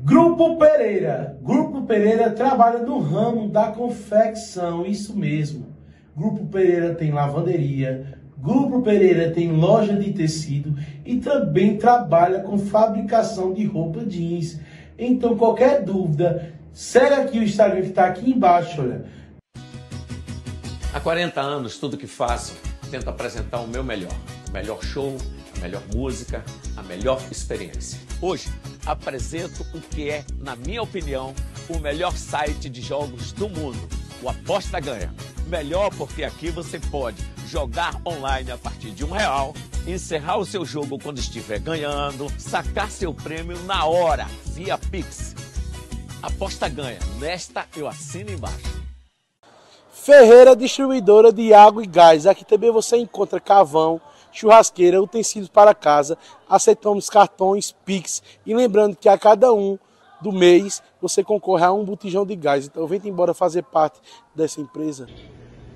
Grupo Pereira. Grupo Pereira trabalha no ramo da confecção, isso mesmo. Grupo Pereira tem lavanderia, Grupo Pereira tem loja de tecido e também trabalha com fabricação de roupa jeans. Então, qualquer dúvida, segue aqui o Instagram que está aqui embaixo, olha. Há 40 anos, tudo que faço, tento apresentar o meu melhor. O melhor show, a melhor música, a melhor experiência. Hoje, apresento o que é, na minha opinião, o melhor site de jogos do mundo, o Aposta Ganha. Melhor porque aqui você pode jogar online a partir de um real, encerrar o seu jogo quando estiver ganhando, sacar seu prêmio na hora, via Pix. Aposta ganha. Nesta eu assino embaixo. Ferreira Distribuidora de Água e Gás. Aqui também você encontra Cavão churrasqueira, utensílios para casa, aceitamos cartões, Pix e lembrando que a cada um do mês você concorre a um botijão de gás. Então vem embora fazer parte dessa empresa.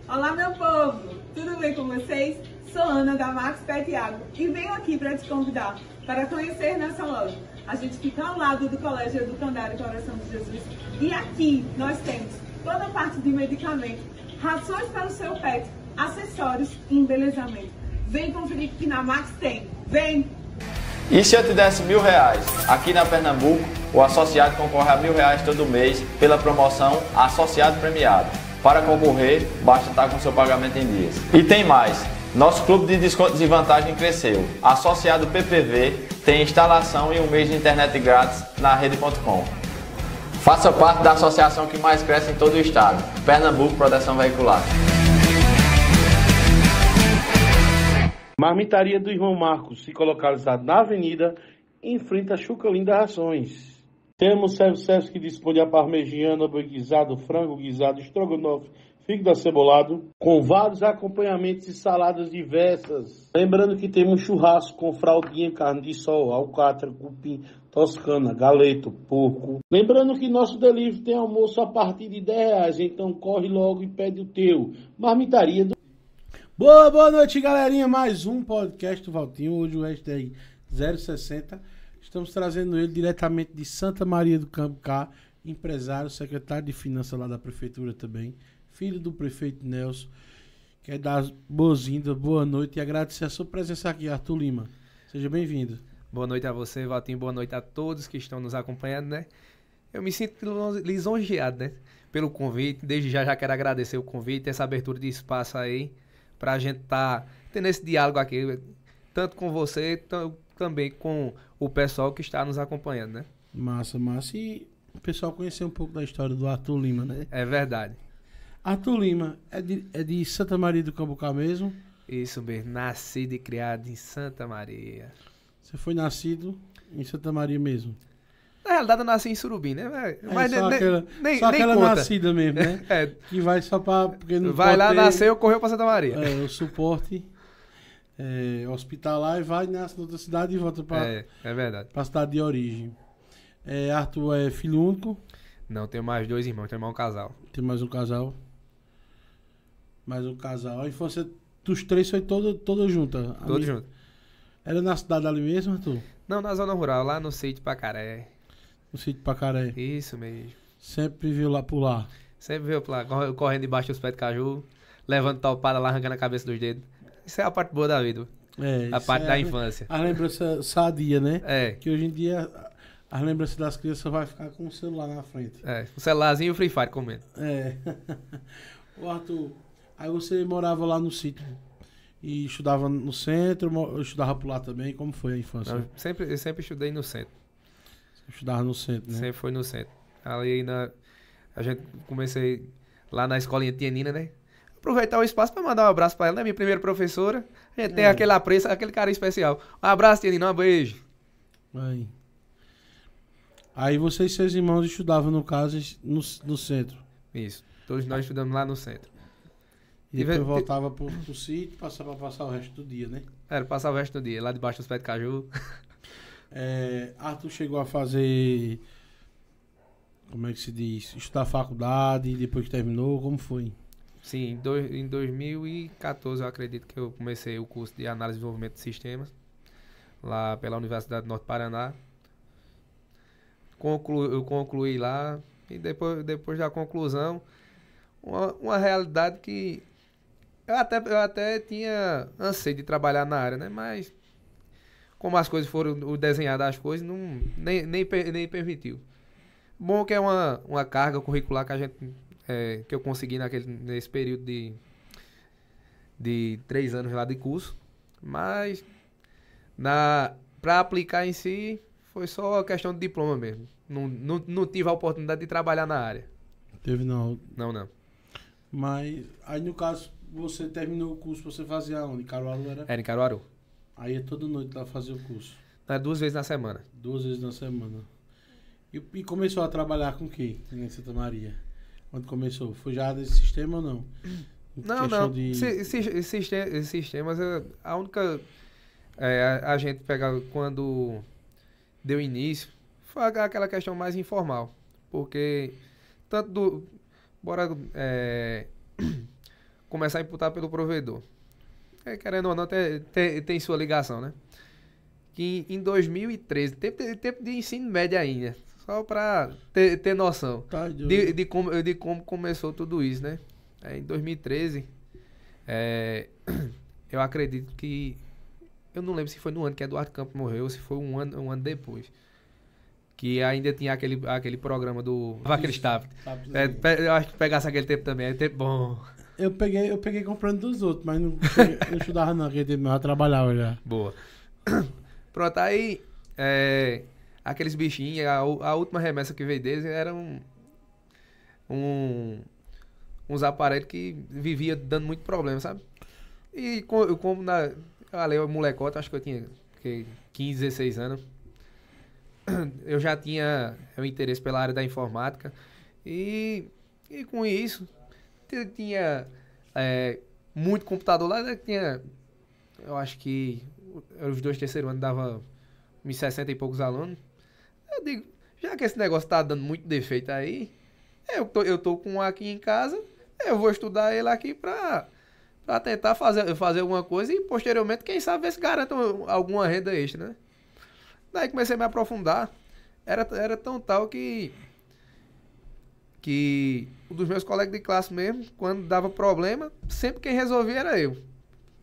Olá meu povo, tudo bem com vocês? Sou Ana da Max Pet Água e venho aqui para te convidar para conhecer nossa loja. A gente fica ao lado do Colégio Educandário Coração de Jesus e aqui nós temos toda a parte de medicamento, rações para o seu pet, acessórios e embelezamento. Vem com o Felipe que na Max tem. Vem! E se eu te desse mil reais aqui na Pernambuco, o associado concorre a mil reais todo mês pela promoção Associado Premiado. Para concorrer, basta estar com seu pagamento em dias. E tem mais! Nosso clube de descontos e vantagem cresceu. Associado PPV tem instalação e um mês de internet grátis na rede.com. Faça parte da associação que mais cresce em todo o estado, Pernambuco Proteção Veicular. Marmitaria do Irmão Marcos se localizada na avenida em frente à Chuca Linda Rações. Temos self-service que dispõe a parmegiana, boi guisado, frango guisado, estrogonofe, fígado acebolado, com vários acompanhamentos e saladas diversas. Lembrando que temos churrasco com fraldinha, carne de sol, alcatra, cupim, toscana, galeto, porco. Lembrando que nosso delivery tem almoço a partir de 10 reais, então corre logo e pede o teu. Marmitaria do Boa, boa noite, galerinha. Mais um podcast do Valtinho. Hoje o hashtag 060. Estamos trazendo ele diretamente de Santa Maria do Campo Cá, empresário, secretário de finanças lá da prefeitura também, filho do prefeito Nelson. Quer dar boas-vindas, boa noite e agradecer a sua presença aqui, Arthur Lima. Seja bem-vindo. Boa noite a você, Valtinho. Boa noite a todos que estão nos acompanhando, né? Eu me sinto lisonjeado, né? Pelo convite. Desde já já quero agradecer o convite, essa abertura de espaço aí para a gente estar tá tendo esse diálogo aqui, tanto com você, também com o pessoal que está nos acompanhando, né? Massa, massa. E o pessoal conhecer um pouco da história do Arthur Lima, né? É verdade. Arthur Lima é de, é de Santa Maria do Cambucá mesmo? Isso mesmo, nascido e criado em Santa Maria. Você foi nascido em Santa Maria mesmo? Na realidade, eu nasci em Surubim, né? Mas é, nem, aquela, nem, só nem aquela conta. nascida mesmo, né? é. Que vai só para... Vai lá, ter... nasceu, correu para Santa Maria. É, o suporte é, hospitalar e vai, nasce na outra cidade e volta para... É, é verdade. Para cidade de origem. É, Arthur é filho único? Não, tem mais dois irmãos, tem mais um casal. Tem mais um casal. Mais um casal. A infância dos três foi toda, toda junta. Toda junta. Era na cidade ali mesmo, Arthur? Não, na zona rural, lá no sítio Pacaré. No sítio Pacaré. Isso mesmo. Sempre viu lá por lá. Sempre viu por lá, correndo debaixo dos pés de caju, levando topada lá, arrancando a cabeça dos dedos. Isso é a parte boa da vida. É, a parte é da a infância. A lembrança sadia, né? É. Que hoje em dia as lembranças das crianças vai ficar com o celular na frente. É, o celularzinho e o Free Fire comendo. É. Ô Arthur, aí você morava lá no sítio e estudava no centro, estudava por lá também, como foi a infância? Eu sempre, eu sempre estudei no centro. Estudava no centro, né? Sempre foi no centro. Ali na. A gente comecei lá na escolinha Tianina, né? Aproveitar o espaço para mandar um abraço para ela, né? Minha primeira professora. A gente é. tem aquele apreço, aquele cara especial. Um abraço, Tianina, um beijo. Aí. Aí vocês e seus irmãos estudavam, no caso, no, no centro. Isso. Todos nós estudamos lá no centro. E depois voltava pro, pro sítio, passava a passar o resto do dia, né? Era, passar o resto do dia, lá debaixo dos pés de caju. É, Arthur chegou a fazer. Como é que se diz? Estudar faculdade, depois que terminou, como foi? Sim, em, dois, em 2014 eu acredito que eu comecei o curso de análise e desenvolvimento de sistemas, lá pela Universidade do Norte Paraná. Conclu, eu concluí lá e depois, depois da conclusão, uma, uma realidade que eu até, eu até tinha anseio de trabalhar na área, né? Mas como as coisas foram o desenhar das coisas, não, nem, nem, nem permitiu. Bom que é uma, uma carga curricular que a gente é, que eu consegui naquele, nesse período de, de três anos lá de curso, mas na para aplicar em si foi só questão de diploma mesmo. Não, não, não tive a oportunidade de trabalhar na área. Teve não? Não, não. Mas aí no caso você terminou o curso, você fazia onde? Caruaru era? Era em Caruaru. Aí é toda noite lá fazer o curso. Não, tá, duas vezes na semana? Duas vezes na semana. E, e começou a trabalhar com quem em Santa Maria? Quando começou? Foi já desse sistema ou não? Não, não. De... Si, si, sistema, sistemas, a única... É, a, a gente pegava quando deu início, foi aquela questão mais informal. Porque tanto do. Bora é, começar a imputar pelo provedor. É, querendo ou não, tem, tem, tem sua ligação, né? Que em, em 2013, tempo, tempo de ensino médio ainda, só para ter, ter noção tá de, de, como, de como começou tudo isso, né? É, em 2013, é, eu acredito que. Eu não lembro se foi no ano que Eduardo Campos morreu ou se foi um ano, um ano depois. Que ainda tinha aquele, aquele programa do Vaca É, eu acho que pegasse aquele tempo também, é tempo bom. Eu peguei, eu peguei comprando dos outros, mas não, eu não estudava não, porque eu trabalhava já. Boa. Pronto, aí é, aqueles bichinhos, a, a, última remessa que veio deles era um, um, uns aparelhos que vivia dando muito problema, sabe? E com, eu como na. Falei, molecota, acho que eu tinha que, 15, 16 anos. Eu já tinha o é, interesse pela área da informática. E, e com isso, tinha é, muito computador lá, né, tinha, eu acho que os dois terceiro anos dava uns 60 e poucos alunos. Eu digo, já que esse negócio tá dando muito defeito aí, eu tô, eu tô com um aqui em casa, eu vou estudar ele aqui pra, pra tentar fazer, fazer alguma coisa e posteriormente, quem sabe, ver se garanta alguma renda extra, né? Daí comecei a me aprofundar. Era, era tão tal que que um dos meus colegas de classe mesmo, quando dava problema, sempre quem resolvia era eu.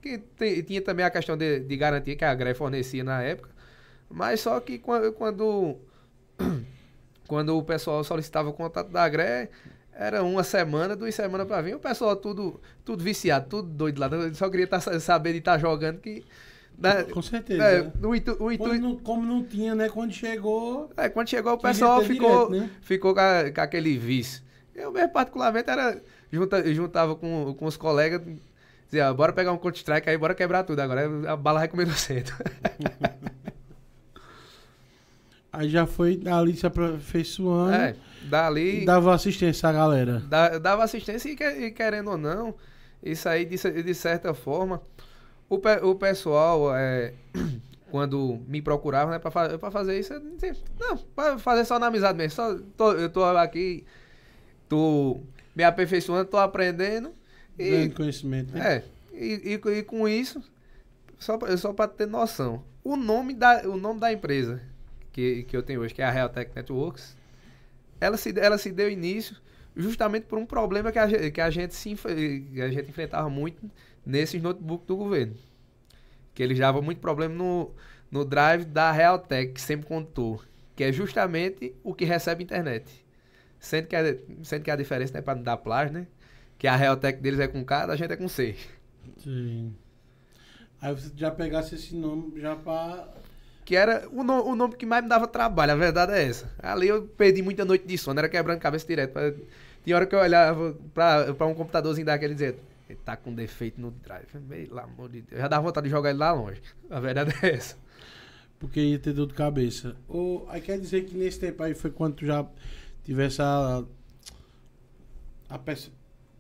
Que tinha também a questão de, de garantia que a greve fornecia na época, mas só que quando, quando, quando o pessoal solicitava o contato da Gré, era uma semana, duas semanas para vir, o pessoal tudo, tudo viciado, tudo doido lá, só queria tá, saber de estar tá jogando que né? Com certeza. É, né? o intu, o intu... Não, como, não, tinha, né? Quando chegou. É, quando chegou o pessoal ficou, direto, né? ficou com, com, aquele vice Eu mesmo, particularmente, era, junta, juntava com, com os colegas, dizia, ah, bora pegar um contra-strike aí, bora quebrar tudo. Agora a bala recomenda cedo. Aí já foi dali se aperfeiçoando. É, dali. Dava assistência à galera. Da, dava assistência e, e, querendo ou não, isso aí de, de certa forma o, pe o pessoal, é, quando me procurava, né, pra, fa pra fazer isso, não, pra fazer só na amizade mesmo. Só tô, eu tô aqui, tô me aperfeiçoando, tô aprendendo. E, conhecimento, né? É, e, e, e, com isso, só pra, só pra ter noção, o nome da, o nome da empresa que, que eu tenho hoje, que é a Realtech Networks, ela se, ela se deu início justamente por um problema que a, que a, gente, se, que a gente enfrentava muito nesses notebooks do governo. Que eles davam muito problema no, no drive da Realtek, que sempre contou, que é justamente o que recebe internet. Sendo que a, sendo que a diferença é para não dar plágio, né? Que a Realtek deles é com K, a gente é com C. Sim. Aí você já pegasse esse nome já para que era o, no, o, nome que mais me dava trabalho, a verdade é essa. Ali eu perdi muita noite de sono, era quebrando cabeça direto. Tinha hora que eu olhava para um computadorzinho daquele e dizia, ele tá com defeito no drive. Pelo amor de Deus. Já dá vontade de jogar ele lá longe. A verdade é essa. Porque ia ter dor de cabeça. Ou, aí quer dizer que nesse tempo aí foi quando tu já tivesse a, a pers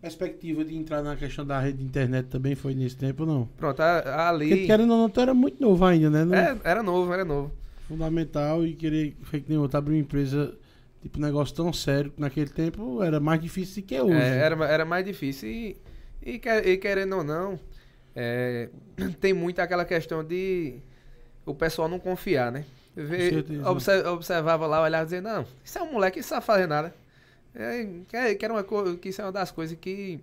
perspectiva de entrar na questão da rede de internet também foi nesse tempo, não? Pronto, ali... Porque querendo ou não, tu era muito novo ainda, né? Não... É, era novo, era novo. Fundamental e querer, foi que nem outro, abrir uma empresa tipo, um negócio tão sério que naquele tempo era mais difícil do que é hoje. É, era, era mais difícil e e, e querendo ou não, é, tem muito aquela questão de o pessoal não confiar, né? Vê, observava lá, olhava e dizia, não, isso é um moleque, isso não sabe fazer nada. É, que, é, que, era uma que isso é uma das coisas que,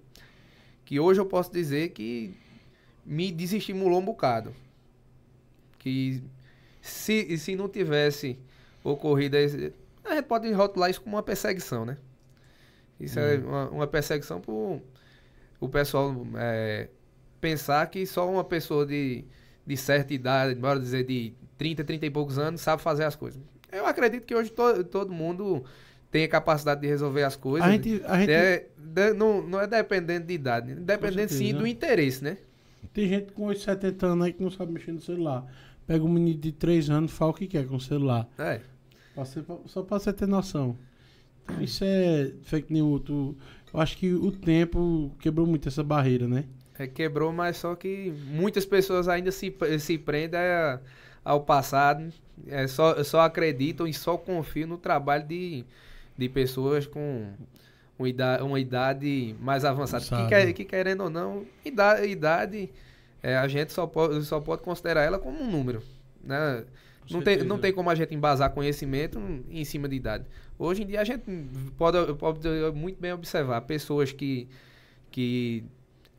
que hoje eu posso dizer que me desestimulou um bocado. Que se, se não tivesse ocorrido. Esse, a gente pode rotular isso como uma perseguição, né? Isso é hum. é uma, uma perseguição por o pessoal é, pensar que só uma pessoa de, de certa idade, bora dizer, de 30, 30 e poucos anos, sabe fazer as coisas. Eu acredito que hoje to, todo mundo tem a capacidade de resolver as coisas. A gente, a gente... É, de, não, não é dependente de idade, dependente sim do né? interesse, né? Tem gente com 8, 70 anos aí que não sabe mexer no celular. Pega um menino de 3 anos, fala o que quer com o celular. É. só pra você ter noção. Isso é fake news. outro. Eu acho que o tempo quebrou muito essa barreira, né? É, quebrou, mas só que muitas pessoas ainda se, se prendem a, ao passado, é, só, só acreditam e só confiam no trabalho de, de pessoas com uma idade, uma idade mais avançada. Que, que, querendo ou não, idade, idade é, a gente só pode, só pode considerar ela como um número, né? Não tem, não tem como a gente embasar conhecimento em cima de idade. Hoje em dia a gente pode, pode muito bem observar pessoas que, que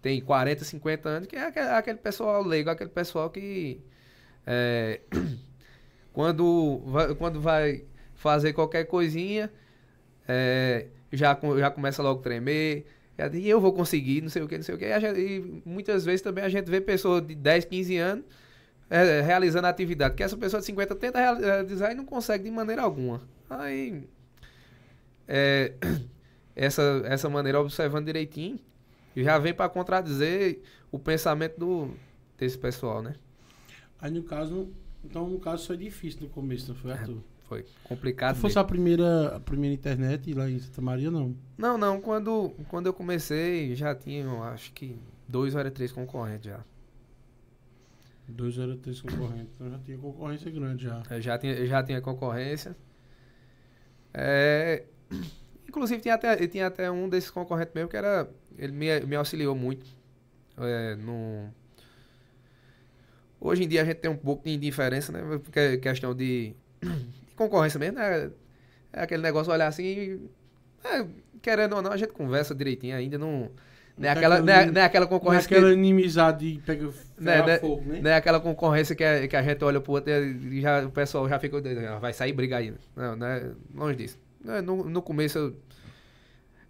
têm 40, 50 anos, que é aquele, aquele pessoal leigo, aquele pessoal que é, quando, vai, quando vai fazer qualquer coisinha é, já, já começa logo a tremer. E eu vou conseguir, não sei o que, não sei o que. E, e muitas vezes também a gente vê pessoas de 10, 15 anos é, realizando atividade que essa pessoa de 50 tenta realizar e não consegue de maneira alguma. Aí é, essa, essa maneira, observando direitinho, e já vem para contradizer o pensamento do, desse pessoal, né? Aí no caso, então no caso foi difícil no começo, não foi, é, Arthur? É, foi complicado. Não fosse a primeira, a primeira internet lá em Santa Maria, não? Não, não. Quando, quando eu comecei, já tinha, acho que, dois ou três concorrentes já. Dois ou três concorrentes. Então já tinha concorrência grande já. Eu já tinha, eu já tinha concorrência. É, Inclusive, tinha até, tinha até um desses concorrentes meu que era. Ele me, me auxiliou muito. É, no... Hoje em dia a gente tem um pouco de indiferença, né? Porque é questão de, de concorrência mesmo, né? É aquele negócio olhar assim. É, querendo ou não, a gente conversa direitinho ainda, não. Não é aquela, não é, aquela concorrência. Não é aquela inimizade que pega né, fogo, né? Não é aquela concorrência que a, que a gente olha pro outro e já, o pessoal já fica. Ah, vai sair briga aí. Não, não é longe disso. É, no, no começo, eu,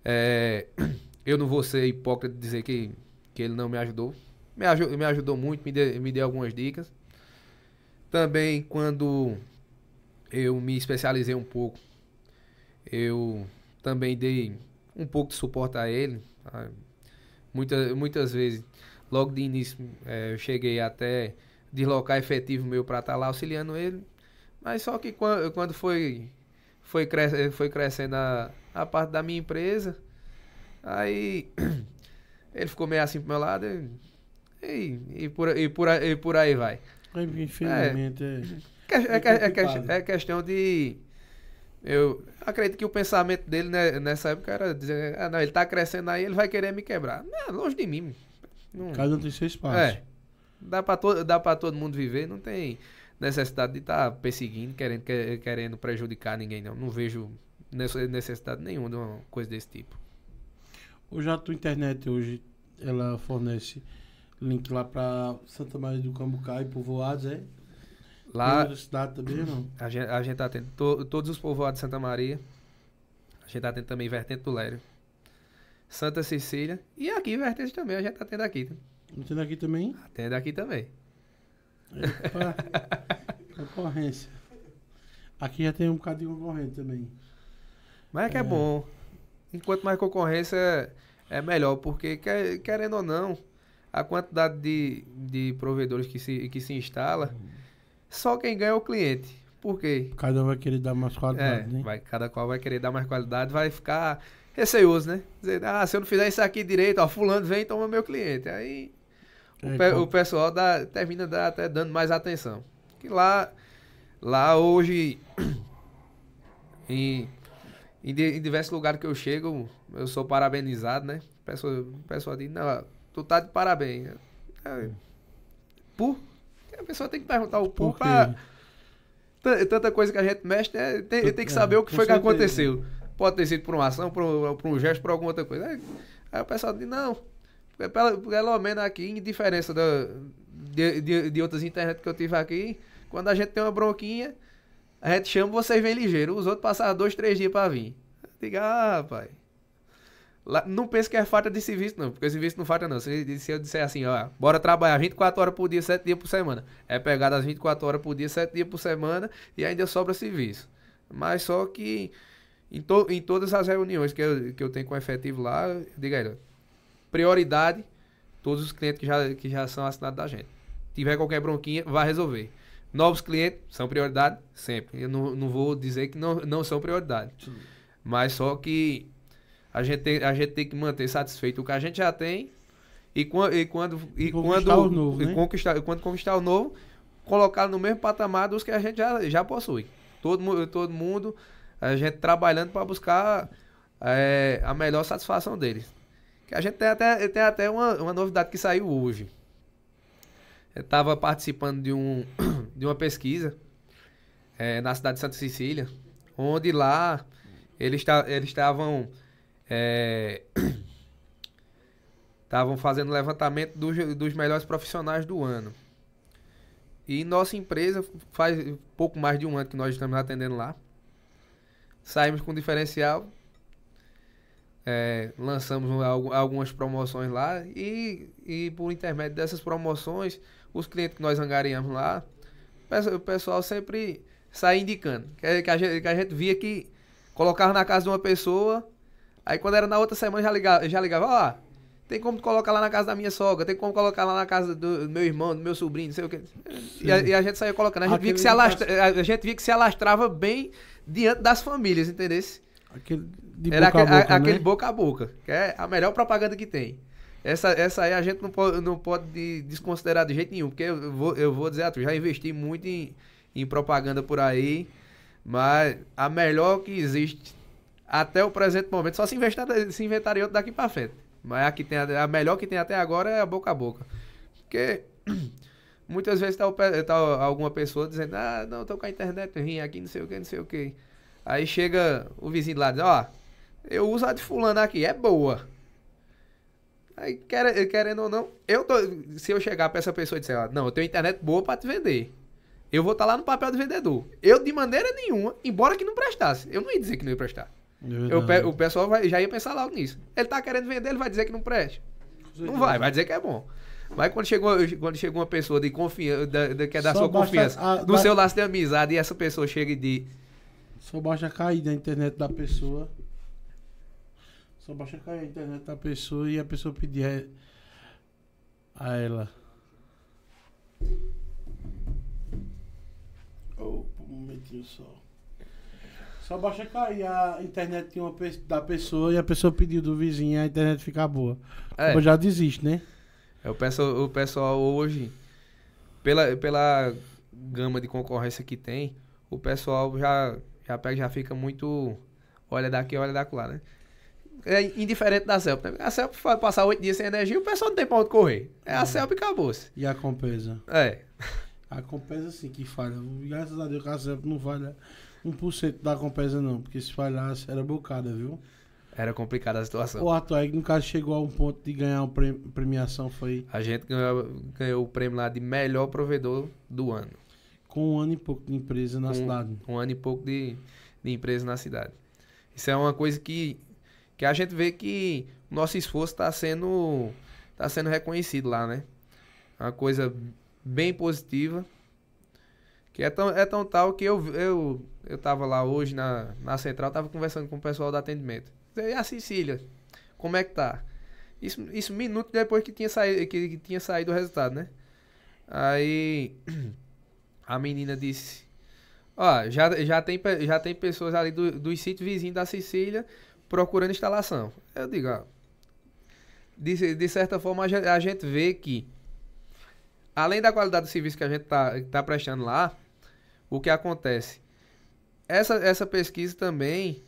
é, eu não vou ser hipócrita de dizer que, que ele não me ajudou. Me, ajudou, me ajudou muito, me, de, me deu algumas dicas. Também, quando eu me especializei um pouco, eu também dei um pouco de suporte a ele. Tá? Muita, muitas vezes, logo de início, é, eu cheguei até deslocar efetivo meu para estar tá lá auxiliando ele. Mas só que quando, quando foi foi, cres foi crescendo a, a parte da minha empresa. Aí ele ficou meio assim pro meu lado e, e, e, por, e, por, e por aí vai. Infelizmente, é, é, é, é, é, é questão de. Eu acredito que o pensamento dele né, nessa época era dizer: ah, não, ele tá crescendo aí, ele vai querer me quebrar. Não, longe de mim. Não, Cada um tem seu espaço. É. Dá pra, to, dá pra todo mundo viver, não tem necessidade de estar tá perseguindo, querendo, querendo prejudicar ninguém, não. Não vejo necessidade nenhuma de uma coisa desse tipo. Hoje a tua internet hoje ela fornece link lá para Santa Maria do Cambucai, povoados, é? Lá. Cidade também, não? A gente, a gente tá tendo to, todos os povoados de Santa Maria. A gente tá tendo também Vertente do Lério. Santa Cecília. E aqui, Vertente também, a gente tá tendo aqui. Tá? Atende tá aqui também? Atende tá aqui também concorrência. Aqui já tem um bocado de concorrente também. Mas é que é, é bom. Enquanto mais concorrência, é melhor, porque querendo ou não, a quantidade de, de provedores que se, que se instala, só quem ganha é o cliente. Por quê? Cada um vai querer dar mais é, qualidade, é, né? Vai, cada qual vai querer dar mais qualidade, vai ficar receoso, né? Dizer, ah, se eu não fizer isso aqui direito, ó, fulano vem e toma meu cliente. Aí é, o, pe então. o pessoal dá, termina dá, até dando mais atenção. Que lá, lá hoje, em, em, em diversos lugares que eu chego, eu sou parabenizado, né? O pessoal, pessoal diz, não, tu tá de parabéns. É, é, por? A pessoa tem que perguntar o por, por pra... Tanta coisa que a gente mexe, né? tem, tem que é, saber é, o que foi que aconteceu. Pode ter sido por uma ação, por, por um gesto, por alguma outra coisa. Aí, aí o pessoal diz, não, é pelo menos aqui, em diferença do, de, de, de outras internet que eu tive aqui, quando a gente tem uma bronquinha, a gente chama, vocês vem ligeiro. Os outros passaram dois, três dias para vir. Diga, ah, rapaz. Lá, não pense que é falta de serviço, não, porque serviço não falta, não. Se, se eu disser assim, ó, bora trabalhar 24 horas por dia, 7 dias por semana. É pegada as 24 horas por dia, 7 dias por semana e ainda sobra serviço. Mas só que em, to, em todas as reuniões que eu, que eu tenho com o efetivo lá, diga aí, prioridade, todos os clientes que já, que já são assinados da gente. Tiver qualquer bronquinha, vai resolver. Novos clientes são prioridade sempre. Eu não, não vou dizer que não, não são prioridade. Sim. Mas só que a gente, tem, a gente tem que manter satisfeito o que a gente já tem e, quando, e quando e conquistar quando, o novo, e né? conquistar, quando conquistar o novo, colocar no mesmo patamar dos que a gente já, já possui. Todo, todo mundo, a gente trabalhando para buscar é, a melhor satisfação deles. Que a gente tem até, tem até uma, uma novidade que saiu hoje. Eu estava participando de, um, de uma pesquisa é, na cidade de Santa Cecília, onde lá eles estavam estavam é, fazendo levantamento dos, dos melhores profissionais do ano. E nossa empresa, faz pouco mais de um ano que nós estamos atendendo lá, saímos com um diferencial é, lançamos algumas promoções lá e, e por intermédio dessas promoções, os clientes que nós angariamos lá, o pessoal sempre saía indicando. Que a, gente, que a gente via que colocava na casa de uma pessoa, aí quando era na outra semana já ligava, já ligava lá, tem como colocar lá na casa da minha sogra, tem como colocar lá na casa do meu irmão, do meu sobrinho, não sei o que e a, e a, gente saía colocando. A gente, via que se alastra, a gente via que se alastrava bem diante das famílias, entendeu? Aquele de Era boca aquele, a boca, né? aquele né? boca a boca, que é a melhor propaganda que tem. Essa, essa aí a gente não pode, não pode desconsiderar de jeito nenhum, porque eu vou, eu vou dizer a tu, já investi muito em, em propaganda por aí, mas a melhor que existe até o presente momento, só se, inventar, se inventaria outro daqui para frente. Mas a, que tem, a melhor que tem até agora é a boca a boca. Porque muitas vezes tá, tá alguma pessoa dizendo, ah, não, tô com a internet ruim aqui, não sei o que, não sei o que. Aí chega o vizinho lá e diz, ó, oh, eu uso a de fulano aqui, é boa. Aí, querendo ou não, eu tô, se eu chegar pra essa pessoa e disser, ah, não, eu tenho internet boa para te vender. Eu vou estar tá lá no papel do vendedor. Eu, de maneira nenhuma, embora que não prestasse, eu não ia dizer que não ia prestar. É eu, o pessoal vai, já ia pensar logo nisso. Ele tá querendo vender, ele vai dizer que não presta. Não vai, né? vai dizer que é bom. Mas quando chegou, quando chegou uma pessoa de confiança, da, da, que é da Só sua confiança, a, do ba... seu laço de amizade, e essa pessoa chega e diz. Só basta cair da internet da pessoa. Só baixa cair a internet da pessoa e a pessoa pedir a ela. Opa, um momentinho só. Só baixa cair a internet uma, da pessoa e a pessoa pedir do vizinho a internet ficar boa. É. Eu já desiste, né? Eu peço o pessoal hoje, pela, pela gama de concorrência que tem, o pessoal já, já pega, já fica muito. Olha daqui, olha da lá, né? é indiferente da CELP. Né? A CELP vai passar oito dias sem energia, e o pessoal não tem pra onde correr. É, a é. CELP e acabou-se. E a Compesa? É. A Compesa sim que falha. Graças a Deus que a CELP não falha 1% da Compesa não, porque se falhasse era bocada, viu? Era complicada a situação. O Atueg, no caso, chegou a um ponto de ganhar uma premiação, foi... A gente ganhou, ganhou o prêmio lá de melhor provedor do ano. Com um ano e pouco de empresa na um, cidade. Um ano e pouco de, de empresa na cidade. Isso é uma coisa que que a gente vê que o nosso esforço está sendo, tá sendo reconhecido lá, né? Uma coisa bem positiva. Que é tão, é tão tal que eu, eu, eu tava lá hoje na, na central, tava conversando com o pessoal do atendimento. E a Cecília, como é que tá? Isso, isso minuto depois que tinha, saído, que, que tinha saído o resultado, né? Aí a menina disse: Ó, já, já, tem, já tem pessoas ali do, do sítio vizinho da Sicília procurando instalação. Eu digo, ó, de, de certa forma, a gente, vê que, além da qualidade do serviço que a gente está tá prestando lá, o que acontece? Essa, essa pesquisa também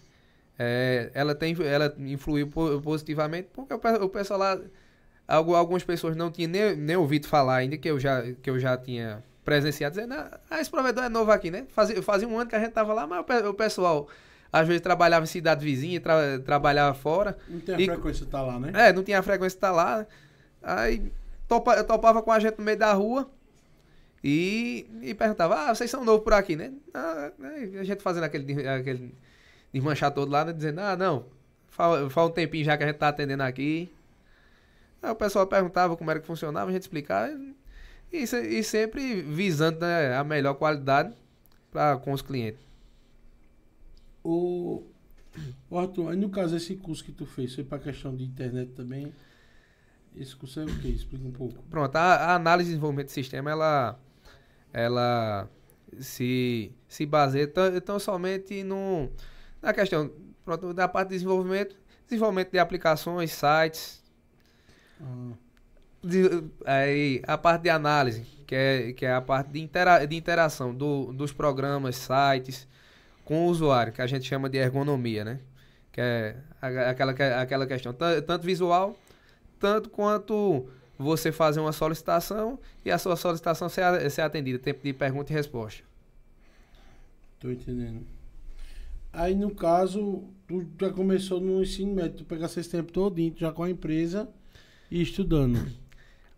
é, ela, tem, ela influiu positivamente, porque o, pessoal lá, algumas pessoas não tinham nem, nem ouvido falar ainda, que eu já, que eu já tinha presenciado, dizendo, ah, esse provedor é novo aqui, né? Fazia, fazia um ano que a gente tava lá, mas o pessoal às vezes trabalhava em cidade vizinha, tra trabalhava fora. Não tinha e... frequência de tá lá, né? É, não tinha frequência de tá lá. Aí topa, eu topava com a gente no meio da rua e, e perguntava, ah, vocês são novos por aqui, né? Ah, a gente fazendo aquele, aquele desmanchar todo lá, né? Dizendo, ah, não, faz um tempinho já que a gente tá atendendo aqui. Aí o pessoal perguntava como era que funcionava, a gente explicava. E, e sempre visando né, a melhor qualidade pra, com os clientes. O, o Arthur, aí no caso, esse curso que tu fez foi para a questão de internet também. Esse curso é o que? Explica um pouco. Pronto, a, a análise de desenvolvimento de sistema, ela, ela se, se baseia tão, tão somente no, na questão pronto, da parte de desenvolvimento, desenvolvimento de aplicações, sites. Ah. De, aí, a parte de análise, que é, que é a parte de, intera de interação do, dos programas, sites, com o usuário, que a gente chama de ergonomia, né? Que é aquela, é, aquela questão, tanto visual, tanto quanto você fazer uma solicitação e a sua solicitação ser, ser atendida, tempo de pergunta e resposta. Tô entendendo. Aí, no caso, tu já começou no ensino médio, tu pegasse esse tempo todinho, já com a empresa e estudando.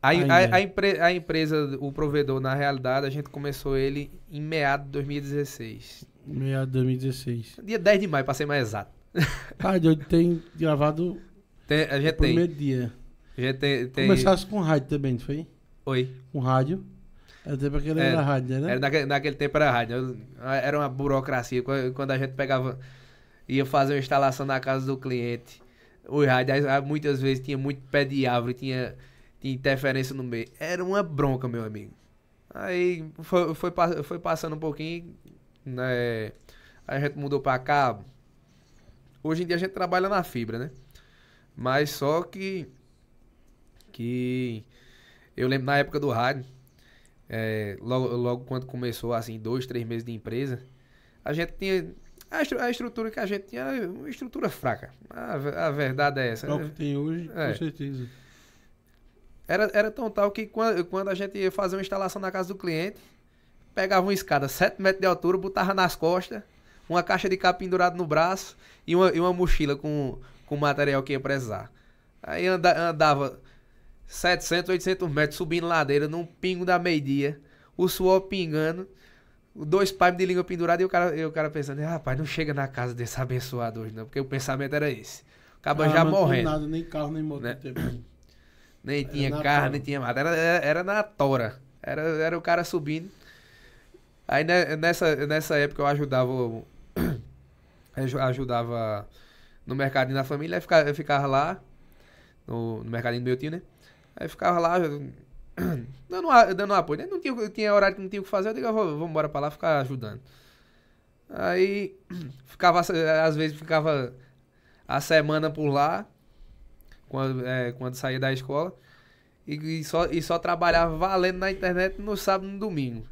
A, Aí, a, é. a, impre, a, empresa, o provedor, na realidade, a gente começou ele em meados de 2016. Meia 2016. Dia 10 de maio, pra ser mais exato. Ah, eu tenho gravado tem, a gente o tem. primeiro dia. A gente tem, tem... Começasse com rádio também, não foi? Oi. Com rádio. Era o tempo que era, era rádio, né? Era naquele, naquele tempo era rádio. Ah, era uma burocracia. Quando a gente pegava, ia fazer uma instalação na casa do cliente. O rádio, muitas vezes, tinha muito pé de árvore, tinha, tinha interferência no meio. Era uma bronca, meu amigo. Aí foi, foi, foi passando um pouquinho, né? Aí a gente mudou para cá. Hoje em dia a gente trabalha na fibra, né? Mas só que que eu lembro na época do rádio, é, logo, logo quando começou assim dois, três meses de empresa, a gente tinha a, estru a estrutura que a gente tinha era uma estrutura fraca. A, a verdade é essa. O que tem hoje, é. com certeza. Era, era tão tal que quando, quando a gente ia fazer uma instalação na casa do cliente, pegava uma escada 7 metros de altura, botava nas costas, uma caixa de capim pendurada no braço e uma, e uma mochila com, com material que ia precisar. Aí anda, andava 700, 800 metros subindo ladeira num pingo da meia-dia, o suor pingando, dois palmos de língua pendurada e o cara, e o cara pensando: ah, rapaz, não chega na casa desse abençoado hoje não, porque o pensamento era esse. Acaba ah, já morrendo. Nada, nem carro, nem moto. Né? Nem tinha carro, nem tinha nada Era, era, era na tora. Era, era o cara subindo. Aí nessa, nessa época eu ajudava. Eu ajudava no mercadinho da família, eu ficava, eu ficava lá, no, no, mercadinho do meu tio, né? Aí ficava lá dando, dando apoio, né? Não tinha, eu tinha horário que não tinha o que fazer, eu digo, vamos embora pra lá ficar ajudando. Aí ficava, às vezes ficava a semana por lá, quando, é, quando saía da escola, e, e, só, e só trabalhava valendo na internet no sábado e no domingo.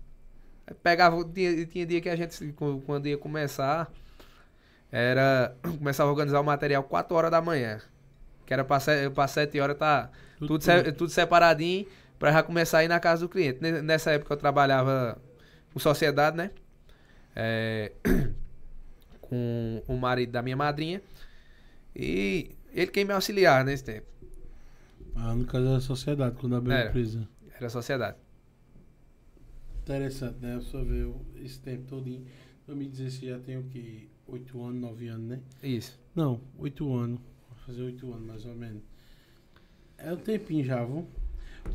Pegava, tinha, tinha dia que a gente, quando ia começar, era. Começava a organizar o material 4 horas da manhã. Que era para 7 horas, tá tudo, tudo, se, tudo separadinho para já começar a ir na casa do cliente. Nessa época eu trabalhava com sociedade, né? É, com o marido da minha madrinha. E ele quem me auxiliar nesse tempo. Ah, no caso era sociedade, quando abriu a empresa. Era sociedade. Interessante, né? Eu só vejo esse tempo todo todinho. 2016 já tem o quê? Oito anos, nove anos, né? Isso. Não, oito anos. Vou fazer oito anos mais ou menos. É um tempinho já, viu?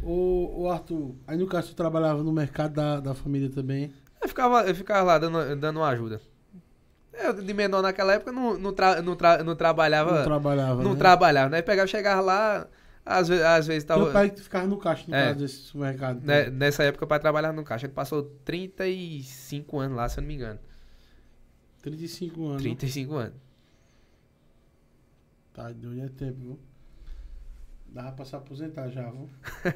O, o Arthur, aí no caso tu trabalhava no mercado da, da família também? Eu ficava, eu ficava lá dando, dando uma ajuda. Eu, de menor naquela época, não, não, tra, não, tra, não trabalhava. Não trabalhava. Não né? trabalhava, né? Pegava, chegava lá, às vezes, às vezes tava. Meu pai ficava no caixa, no é, caso, desse supermercado. Né? Nessa época, o pai trabalhava no caixa. Ele passou 35 anos lá, se eu não me engano. 35 anos. 35 anos. Tá deu é tempo, viu? Dava pra se aposentar já, viu?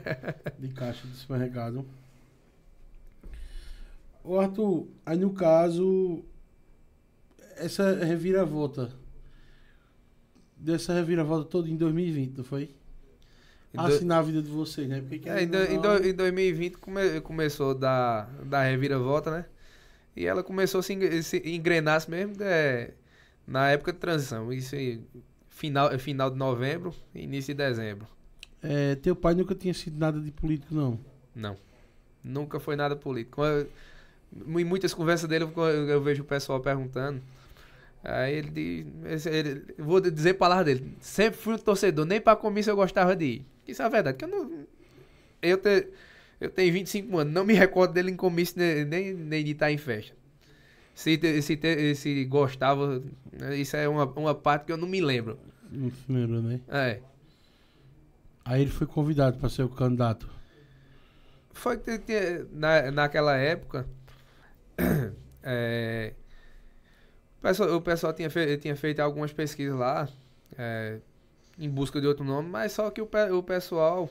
De caixa de supermercado. Ô Arthur, aí no caso, essa reviravolta. Dessa reviravolta toda em 2020, não foi? assinar a vida de vocês, né? Porque, é, em, do, em, do, em, 2020 come, começou da, da reviravolta, né? E ela começou a se, se engrenar mesmo é, na época de transição. Isso aí, final, final de novembro, início de dezembro. É, teu pai nunca tinha sido nada de político, não? Não. Nunca foi nada político. Eu, em muitas conversas dele, eu, eu vejo o pessoal perguntando. Aí ele, ele, ele, vou dizer a palavra dele. Sempre fui um torcedor, nem pra comissão eu gostava de ir. Isso é a verdade, que eu não. Eu, te, eu tenho 25 anos, não me recordo dele em comício nem, nem, nem de estar em festa. Se, se, se, se gostava, né, isso é uma, uma parte que eu não me lembro. Não se lembra, né? É. Aí ele foi convidado para ser o candidato. Foi que na, naquela época. É, o pessoal, o pessoal tinha, fe, tinha feito algumas pesquisas lá. É, em busca de outro nome, mas só que o, o pessoal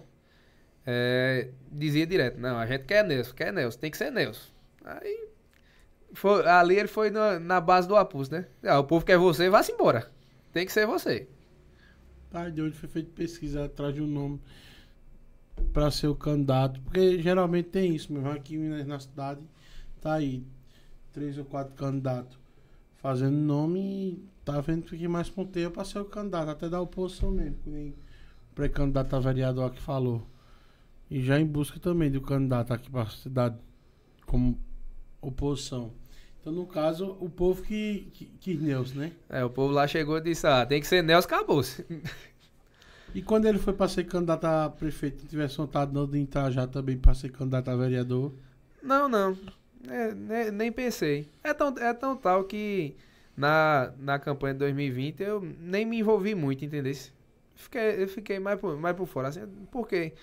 é, dizia direto, não, a gente quer Nelson, quer Nelson, tem que ser Nelson. Aí foi, ali ele foi na, na base do apus, né? Ah, o povo quer você, vá-se embora. Tem que ser você. Pai de hoje foi feito pesquisa atrás de um nome para ser o candidato. Porque geralmente tem isso mesmo. Aqui na cidade tá aí três ou quatro candidatos fazendo nome tá vendo que mais pontei eu passei o candidato, até da oposição mesmo, que nem o pré-candidato a vereador que falou. E já em busca também do candidato aqui para a cidade como oposição. Então, no caso, o povo que quis Neus, né? É, o povo lá chegou e disse, ah, tem que ser Neus, acabou-se. E quando ele foi para ser candidato a prefeito, não tivesse vontade não de entrar já também para ser candidato a vereador? Não, não. É, nem, nem pensei. É tão, é tão tal que na, na campanha de 2020 eu nem me envolvi muito, entendeu? Fiquei, eu fiquei mais por, mais por fora. Assim, porque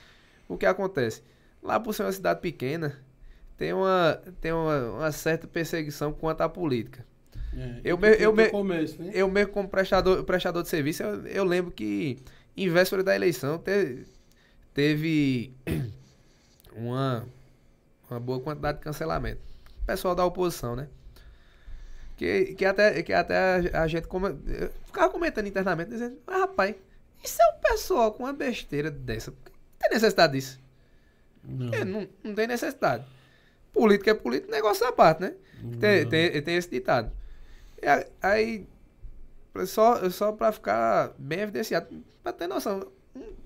o que acontece? Lá por ser uma cidade pequena, tem uma, tem uma, uma certa perseguição quanto à política. É, eu, me, eu, me, começo, né? eu mesmo como prestador, prestador de serviço, eu, eu lembro que em véspera da eleição te, teve uma, uma boa quantidade de cancelamento. Pessoal da oposição, né? Que, que, até, que até a gente come, ficava comentando internamente, dizendo, mas ah, rapaz, isso é um pessoal com uma besteira dessa. Não tem necessidade disso. Não. não. não, tem necessidade. Política é política negócio à é parte, né? Tem, tem, tem, esse ditado. E aí, só, só pra ficar bem evidenciado, pra ter noção,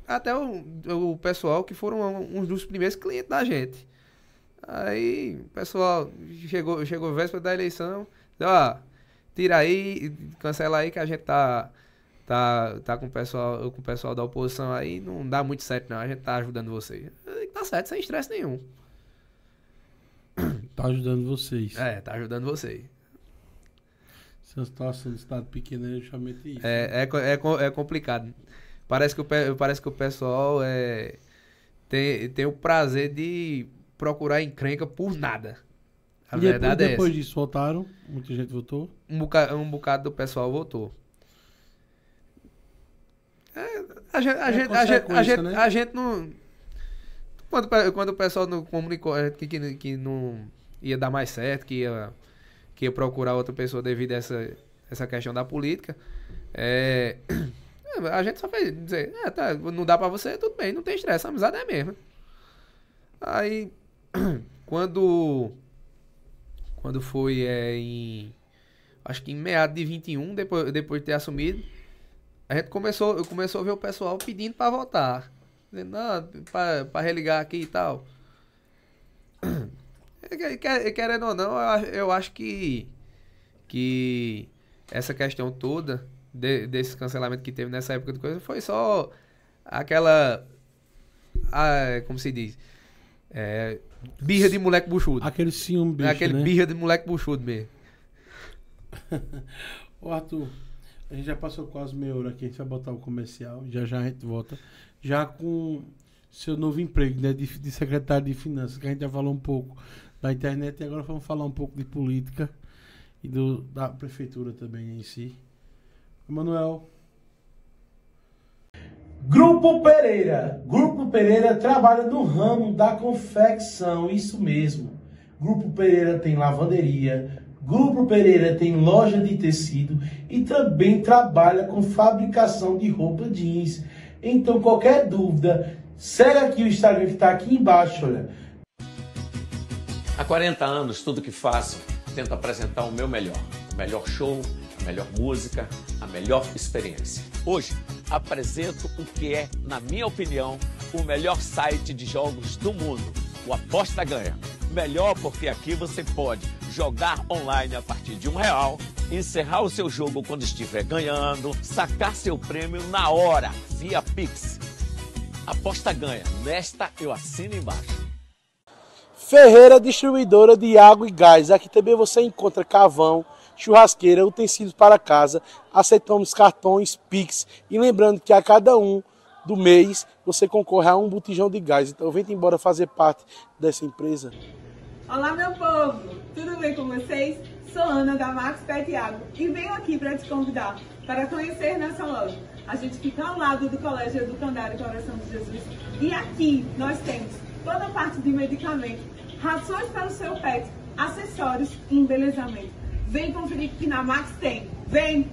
até o, o pessoal que foram uns dos primeiros clientes da gente. Aí, o pessoal chegou, chegou véspera da eleição, Ó, tira aí, cancela aí que a gente tá tá, tá com, o pessoal, com o pessoal da oposição aí, não dá muito certo, não. A gente tá ajudando vocês. Tá certo, sem estresse nenhum. Tá ajudando vocês. É, tá ajudando vocês. Se eu situação no estado pequeno é justamente isso. É, é, é, é complicado. Parece que o, parece que o pessoal é, tem, tem o prazer de procurar encrenca por nada. A e verdade depois, é depois essa. disso votaram, muita gente votou. Um bocado, um bocado do pessoal votou. É, a gente, a, é gente, a, gente, a, gente, né? a gente não. Quando, quando o pessoal não comunicou é, que, que, que não ia dar mais certo, que ia, que ia procurar outra pessoa devido a essa, essa questão da política, é, a gente só fez dizer: é, tá, não dá pra você, tudo bem, não tem estresse, a amizade é a mesma. Aí, quando quando foi é, em. Acho que em meados de 21, depois, depois de ter assumido, a gente começou, começou a ver o pessoal pedindo para votar. Dizendo, não, para religar aqui e tal. É querendo ou não, eu acho que, que essa questão toda de, desse cancelamento que teve nessa época de coisa foi só aquela. A, como se diz? É, Birra de moleque buchudo. Aquele ciúme, bicho, É aquele né? birra de moleque buchudo mesmo. Ô, Arthur, a gente já passou quase meia hora aqui. A gente vai botar o comercial. Já já a gente volta. Já com seu novo emprego, né? De, de secretário de finanças, que a gente já falou um pouco da internet. E agora vamos falar um pouco de política e do, da prefeitura também em si. Emanuel, Grupo Pereira. Grupo Pereira trabalha no ramo da confecção, isso mesmo. Grupo Pereira tem lavanderia, Grupo Pereira tem loja de tecido e também trabalha com fabricação de roupa jeans. Então, qualquer dúvida, segue aqui o Instagram que está aqui embaixo, olha. Há 40 anos, tudo que faço, tento apresentar o meu melhor. O melhor show, a melhor música, a melhor experiência. Hoje apresento o que é, na minha opinião, o melhor site de jogos do mundo, o Aposta Ganha. Melhor porque aqui você pode jogar online a partir de um real, encerrar o seu jogo quando estiver ganhando, sacar seu prêmio na hora via Pix. Aposta ganha. Nesta eu assino embaixo. Ferreira Distribuidora de Água e Gás. Aqui também você encontra Cavão churrasqueira, utensílios para casa, aceitamos cartões, Pix e lembrando que a cada um do mês você concorre a um botijão de gás. Então vem embora fazer parte dessa empresa. Olá meu povo, tudo bem com vocês? Sou Ana da Max Petiago e venho aqui para te convidar para conhecer nossa loja. A gente fica ao lado do Colégio Educandário Coração de Jesus e aqui nós temos toda a parte de medicamento, rações para o seu pet, acessórios e embelezamento. Vem conferir o na Max tem. Vem!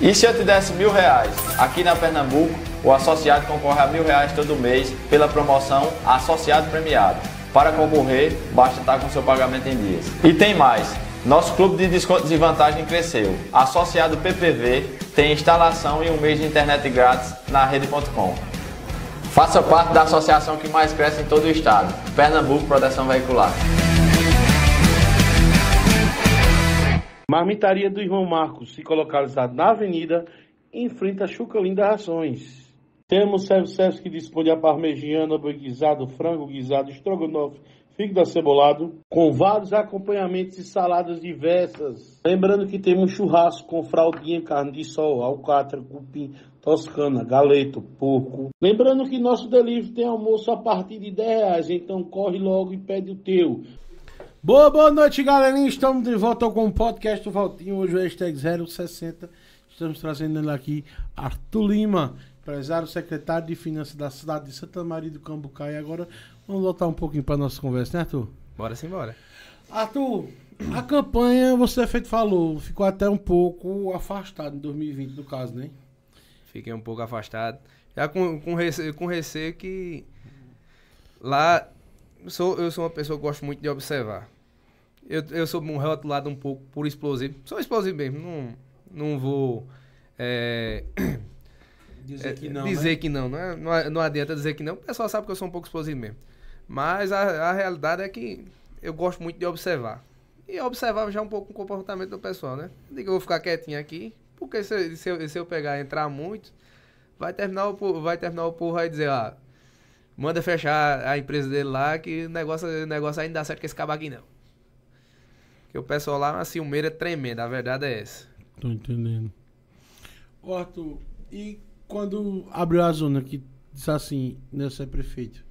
E se eu te desse mil reais? Aqui na Pernambuco, o associado concorre a mil reais todo mês pela promoção Associado Premiado. Para concorrer, basta estar com seu pagamento em dias. E tem mais! Nosso clube de descontos e vantagem cresceu. Associado PPV tem instalação e um mês de internet grátis na rede.com. Faça parte da associação que mais cresce em todo o estado, Pernambuco Proteção Veicular. Marmitaria do Irmão Marcos, se localizado na avenida, enfrenta Chuca Linda Rações. Temos self-service que dispõe a parmegiana, boi guisado, frango guisado, estrogonofe, fígado acebolado, com vários acompanhamentos e saladas diversas. Lembrando que temos churrasco com fraldinha, carne de sol, alcatra, cupim, toscana, galeto, porco. Lembrando que nosso delivery tem almoço a partir de 10 reais, então corre logo e pede o teu. Boa, boa noite, galerinha. Estamos de volta com o podcast do Valtinho. Hoje é hashtag 060. Estamos trazendo ele aqui, Arthur Lima, empresário, secretário de Finanças da cidade de Santa Maria do Cambucá. E agora vamos voltar um pouquinho para nossa conversa, né, Arthur? Bora sim, bora. Arthur, a campanha, você é feito falou, ficou até um pouco afastado em 2020, no caso, né? Fiquei um pouco afastado. Já com, com, receio, com receio que lá. Sou, eu sou uma pessoa que gosto muito de observar. Eu, eu sou um rotulado um pouco por explosivo. Sou explosivo mesmo. Não, não vou. É, dizer que é, não. Dizer né? que não, né? não. Não adianta dizer que não. O pessoal sabe que eu sou um pouco explosivo mesmo. Mas a, a realidade é que eu gosto muito de observar. E observar já é um pouco o comportamento do pessoal, né? Não digo, eu vou ficar quietinho aqui, porque se, se, eu, se eu pegar e entrar muito, vai terminar o, vai terminar o povo e dizer, ó, ah, manda fechar a empresa dele lá, que o negócio, negócio ainda dá certo com esse cabo não. Que o pessoal lá, assim, o meira é tremendo, a verdade é essa. Tô entendendo. Ô, Arthur, e quando abriu a zona que diz assim, Nelson é prefeito,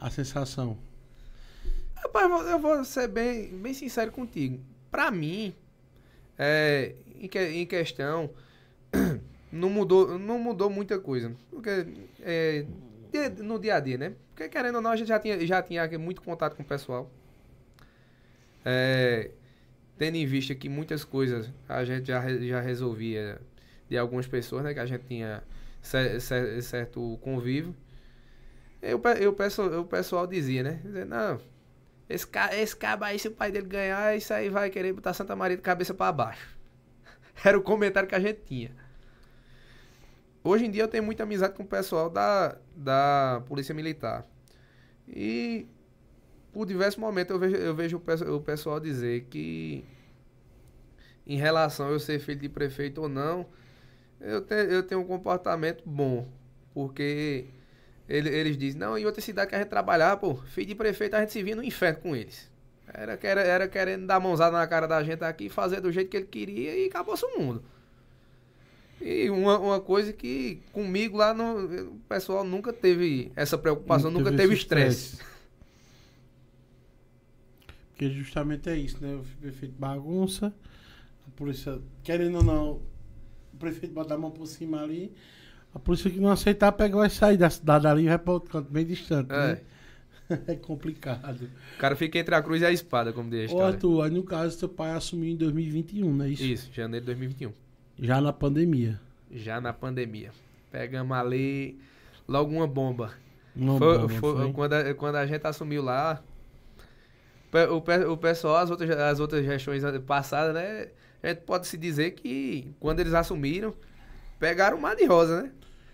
a sensação? Rapaz, eu vou ser bem, bem sincero contigo. Pra mim, é, em, que, em questão, não mudou, não mudou muita coisa. Porque é, no dia a dia, né? Porque querendo ou não, a gente já tinha, já tinha muito contato com o pessoal. É, tendo em vista que muitas coisas a gente já, já resolvia de algumas pessoas, né? Que a gente tinha certo convívio. Eu, eu, eu, o pessoal dizia, né? Dizia, não, esse, ca, esse caba aí, se o pai dele ganhar, isso aí vai querer botar Santa Maria de cabeça para baixo. Era o comentário que a gente tinha. Hoje em dia eu tenho muita amizade com o pessoal da, da Polícia Militar. E por diversos momentos eu vejo, eu vejo o pessoal dizer que em relação a eu ser filho de prefeito ou não, eu, te, eu tenho um comportamento bom. Porque ele, eles dizem, não, em outra cidade que a gente trabalhar, pô, filho de prefeito, a gente se via no inferno com eles. Era, era, era querendo dar mãozada na cara da gente aqui, fazer do jeito que ele queria e acabou-se o mundo. E uma, uma coisa que comigo lá no, o pessoal nunca teve essa preocupação, nunca, nunca teve estresse. Porque justamente é isso, né? O prefeito bagunça polícia, querendo ou não, o prefeito botar a mão por cima ali, a polícia que não aceitar pega, vai sair da cidade ali e vai para outro canto, bem distante, é. né? é complicado. O cara fica entre a cruz e a espada, como diz Ô, Arthur, aí no caso, seu pai assumiu em 2021, não é isso? Isso, janeiro de 2021. Já na pandemia. Já na pandemia. Pegamos ali logo uma bomba. Uma foi, bomba foi, foi? Quando, a, quando a gente assumiu lá, o, o pessoal, as outras, as outras gestões passadas, né? a é, gente pode se dizer que quando eles assumiram, pegaram o mar de rosa, né?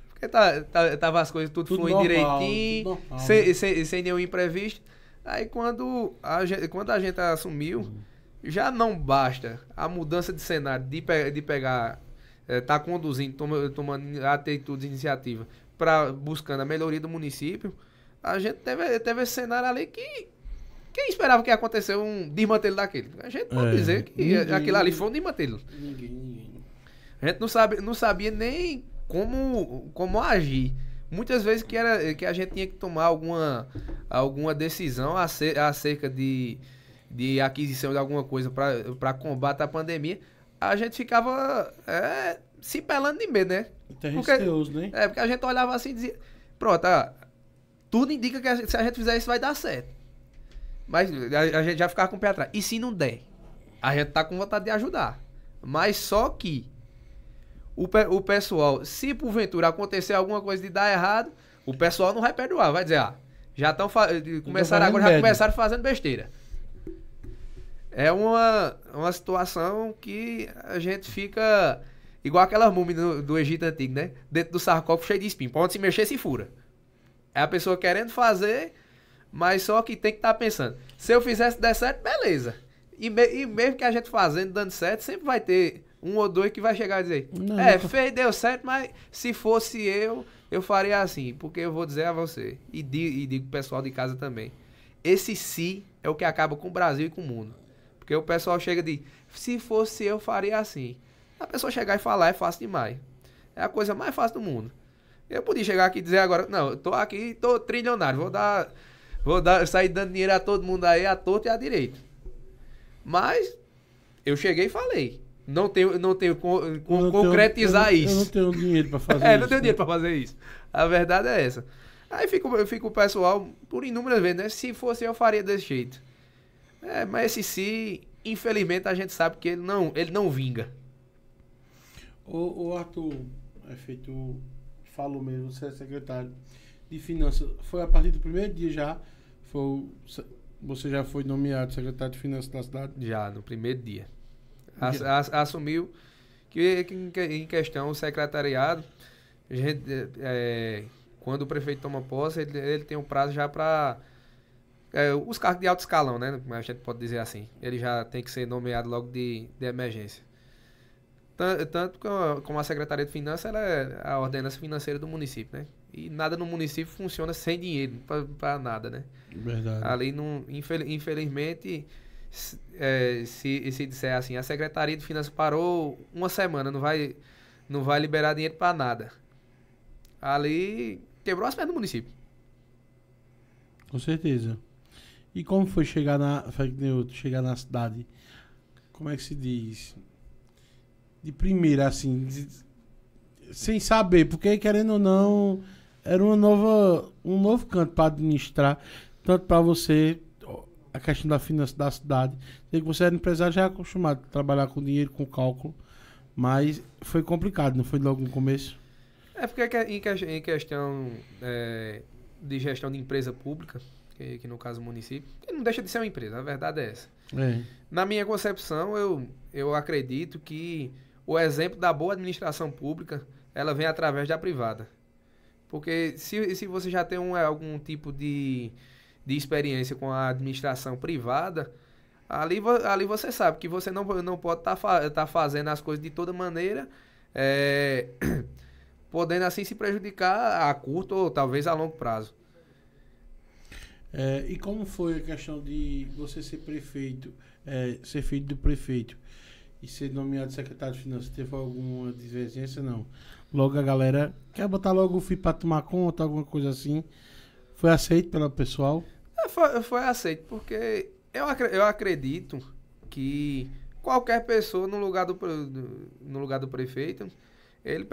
Porque tá, tá, tava as coisas tudo, tudo fluindo normal, direitinho, tudo normal, sem, né? sem, sem, nenhum imprevisto. Aí quando a gente, quando a gente assumiu, uhum. já não basta a mudança de cenário, de, pe de pegar, é, tá conduzindo, tomando tomando atitudes, iniciativa, para buscando a melhoria do município. A gente teve, teve esse cenário ali que quem esperava que acontecer um desmantelo daquele? A gente pode é, dizer que ninguém, aquilo ali foi um desmantelo. Ninguém, ninguém. A gente não, sabe, não sabia nem como, como agir. Muitas vezes que, era, que a gente tinha que tomar alguma, alguma decisão acerca de, de aquisição de alguma coisa para combate à pandemia, a gente ficava é, se pelando de medo, né? porque, né? É, porque a gente olhava assim e dizia, pronto, ah, tudo indica que a gente, se a gente fizer isso vai dar certo. Mas a, gente já ficava com o pé atrás. E se não der? A gente tá com vontade de ajudar. Mas só que o, o pessoal, se porventura acontecer alguma coisa de dar errado, o pessoal não vai perdoar. Vai dizer, ah, já estão eh, começaram agora, já começaram fazendo besteira. É uma, uma situação que a gente fica igual aquelas múmias do, do Egito Antigo, né? Dentro do sarcófago cheio de espinho. Pra onde se mexer, se fura. É a pessoa querendo fazer, mas só que tem que estar tá pensando. Se eu fizesse der certo, beleza. E, me, e, mesmo que a gente fazendo, dando certo, sempre vai ter um ou dois que vai chegar e dizer: não, É, fez, deu certo, mas se fosse eu, eu faria assim. Porque eu vou dizer a você, e, di, e digo pro pessoal de casa também: Esse si é o que acaba com o Brasil e com o mundo. Porque o pessoal chega de: Se fosse eu, faria assim. A pessoa chegar e falar é fácil demais. É a coisa mais fácil do mundo. Eu podia chegar aqui e dizer agora: Não, eu tô aqui, tô trilionário, vou dar. Vou dar, sair dando dinheiro a todo mundo aí, a torto e a direito Mas eu cheguei e falei. Não tenho, não tenho co concretizar tenho, isso. Eu não tenho dinheiro para fazer é, isso. É, não tenho né? dinheiro para fazer isso. A verdade é essa. Aí fica, fica o pessoal, por inúmeras vezes, né? Se fosse eu faria desse jeito. É, mas esse se, infelizmente, a gente sabe que ele não, ele não vinga. O, o Arthur, é feito, falou mesmo, você é secretário de Finanças, foi a partir do primeiro dia já, foi, você já foi nomeado secretário de Finanças da cidade? Já, no primeiro dia. assumiu que, que, em questão o secretariado, gente, é, quando o prefeito toma posse, ele, ele tem um prazo já para é, eh, os cargos de alto escalão, né? A gente pode dizer assim. Ele já tem que ser nomeado logo de, de emergência. Tanto, tanto como a Secretaria de Finanças, ela é a ordenança financeira do município, né? E nada no município funciona sem dinheiro, para nada, né? Verdade. Ali, infel, infelizmente, se, é, se, se disser assim, a Secretaria de Finanças parou uma semana, não vai, não vai liberar dinheiro para nada. Ali quebrou as pernas do município. Com certeza. E como foi chegar na, chegar na cidade? Como é que se diz? De primeira, assim, de, sem saber, porque querendo ou não era uma nova, um novo canto para administrar, tanto para você a questão da finança da cidade. Sei que você era empresário já acostumado a trabalhar com dinheiro, com cálculo, mas foi complicado, não foi logo no começo? É porque é em questão é, de gestão de empresa pública, que, que no caso o município, não deixa de ser uma empresa, a verdade é essa. É. Na minha concepção, eu, eu acredito que o exemplo da boa administração pública, ela vem através da privada. Porque se, se você já tem um, é, algum tipo de, de experiência com a administração privada, ali, ali você sabe que você não, não pode estar tá, tá fazendo as coisas de toda maneira, é, podendo assim se prejudicar a curto ou talvez a longo prazo. É, e como foi a questão de você ser prefeito, é, ser filho do prefeito e ser nomeado secretário de finanças? Teve alguma divergência? Não. Logo a galera quer botar logo o FII pra tomar conta, alguma coisa assim. Foi aceito pelo pessoal? É, foi, foi, aceito, porque eu, eu acredito que qualquer pessoa no lugar do, no lugar do prefeito, ele,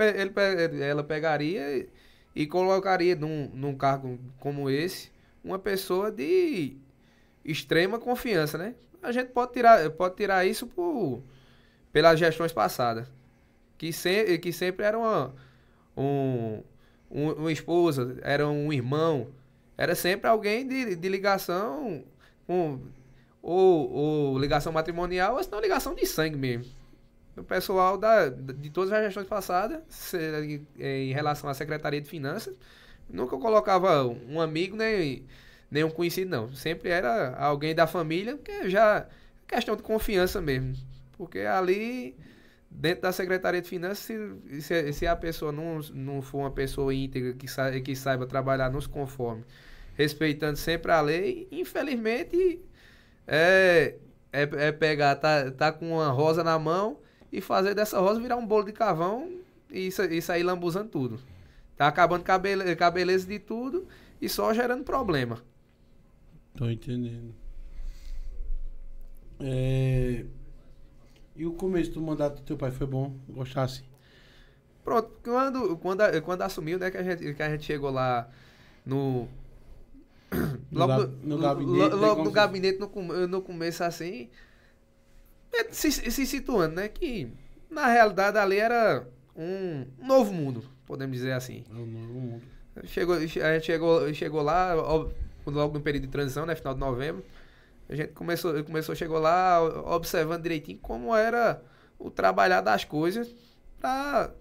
ele, ela pegaria e, e colocaria num, num cargo como esse uma pessoa de extrema confiança, né? A gente pode tirar, pode tirar isso por, pelas gestões passadas que, se, que sempre era uma, um, um, uma esposa, era um irmão, era sempre alguém de, de ligação, um, ou, ou ligação matrimonial, ou senão ligação de sangue mesmo. O pessoal da, de todas as gestões passadas, se, eh, em relação à Secretaria de Finanças, nunca colocava um amigo nem, nem um conhecido, não. Sempre era alguém da família, que já é questão de confiança mesmo. Porque ali dentro da Secretaria de Finanças, se, se, a pessoa não, não for uma pessoa íntegra que, sa, que saiba trabalhar nos conformes, respeitando sempre a lei, infelizmente é, é, é, pegar, tá, tá com uma rosa na mão e fazer dessa rosa virar um bolo de cavão e, e sair lambuzando tudo. Tá acabando com a, bele, com a beleza de tudo e só gerando problema. Tô entendendo. É, e o começo do mandato do teu pai foi bom? Gostasse? Pronto, quando, quando, quando assumiu, né, que a, gente, que a gente chegou lá no. Logo no, no, no gabinete, né, logo no, gabinete no, no começo assim. É, se, se situando, né? Que na realidade ali era um novo mundo, podemos dizer assim. É um novo mundo. Chegou, a gente chegou, chegou lá, logo no período de transição, né? Final de novembro. A gente começou, começou chegou lá observando direitinho como era o trabalhar das coisas para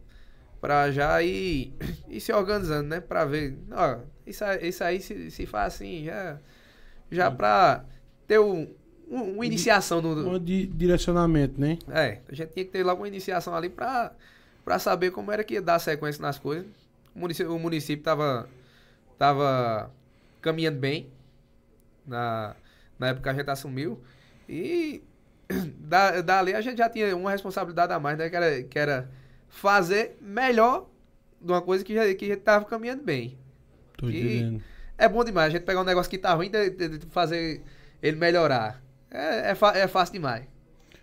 pra já ir, ir se organizando, né? Pra ver, ó, isso, isso aí se, se faz assim, já, já hum. pra ter um, um, uma iniciação. No... Um direcionamento, né? É, a gente tinha que ter logo uma iniciação ali pra, pra saber como era que ia dar sequência nas coisas. O município, o município tava, tava caminhando bem na na época a gente assumiu. E da, dali a gente já tinha uma responsabilidade a mais, né? Que era, que era fazer melhor de uma coisa que já que estava tava caminhando bem. Tô entendendo. É bom demais a gente pegar um negócio que tá ruim de, fazer ele melhorar. É, é, é fácil demais.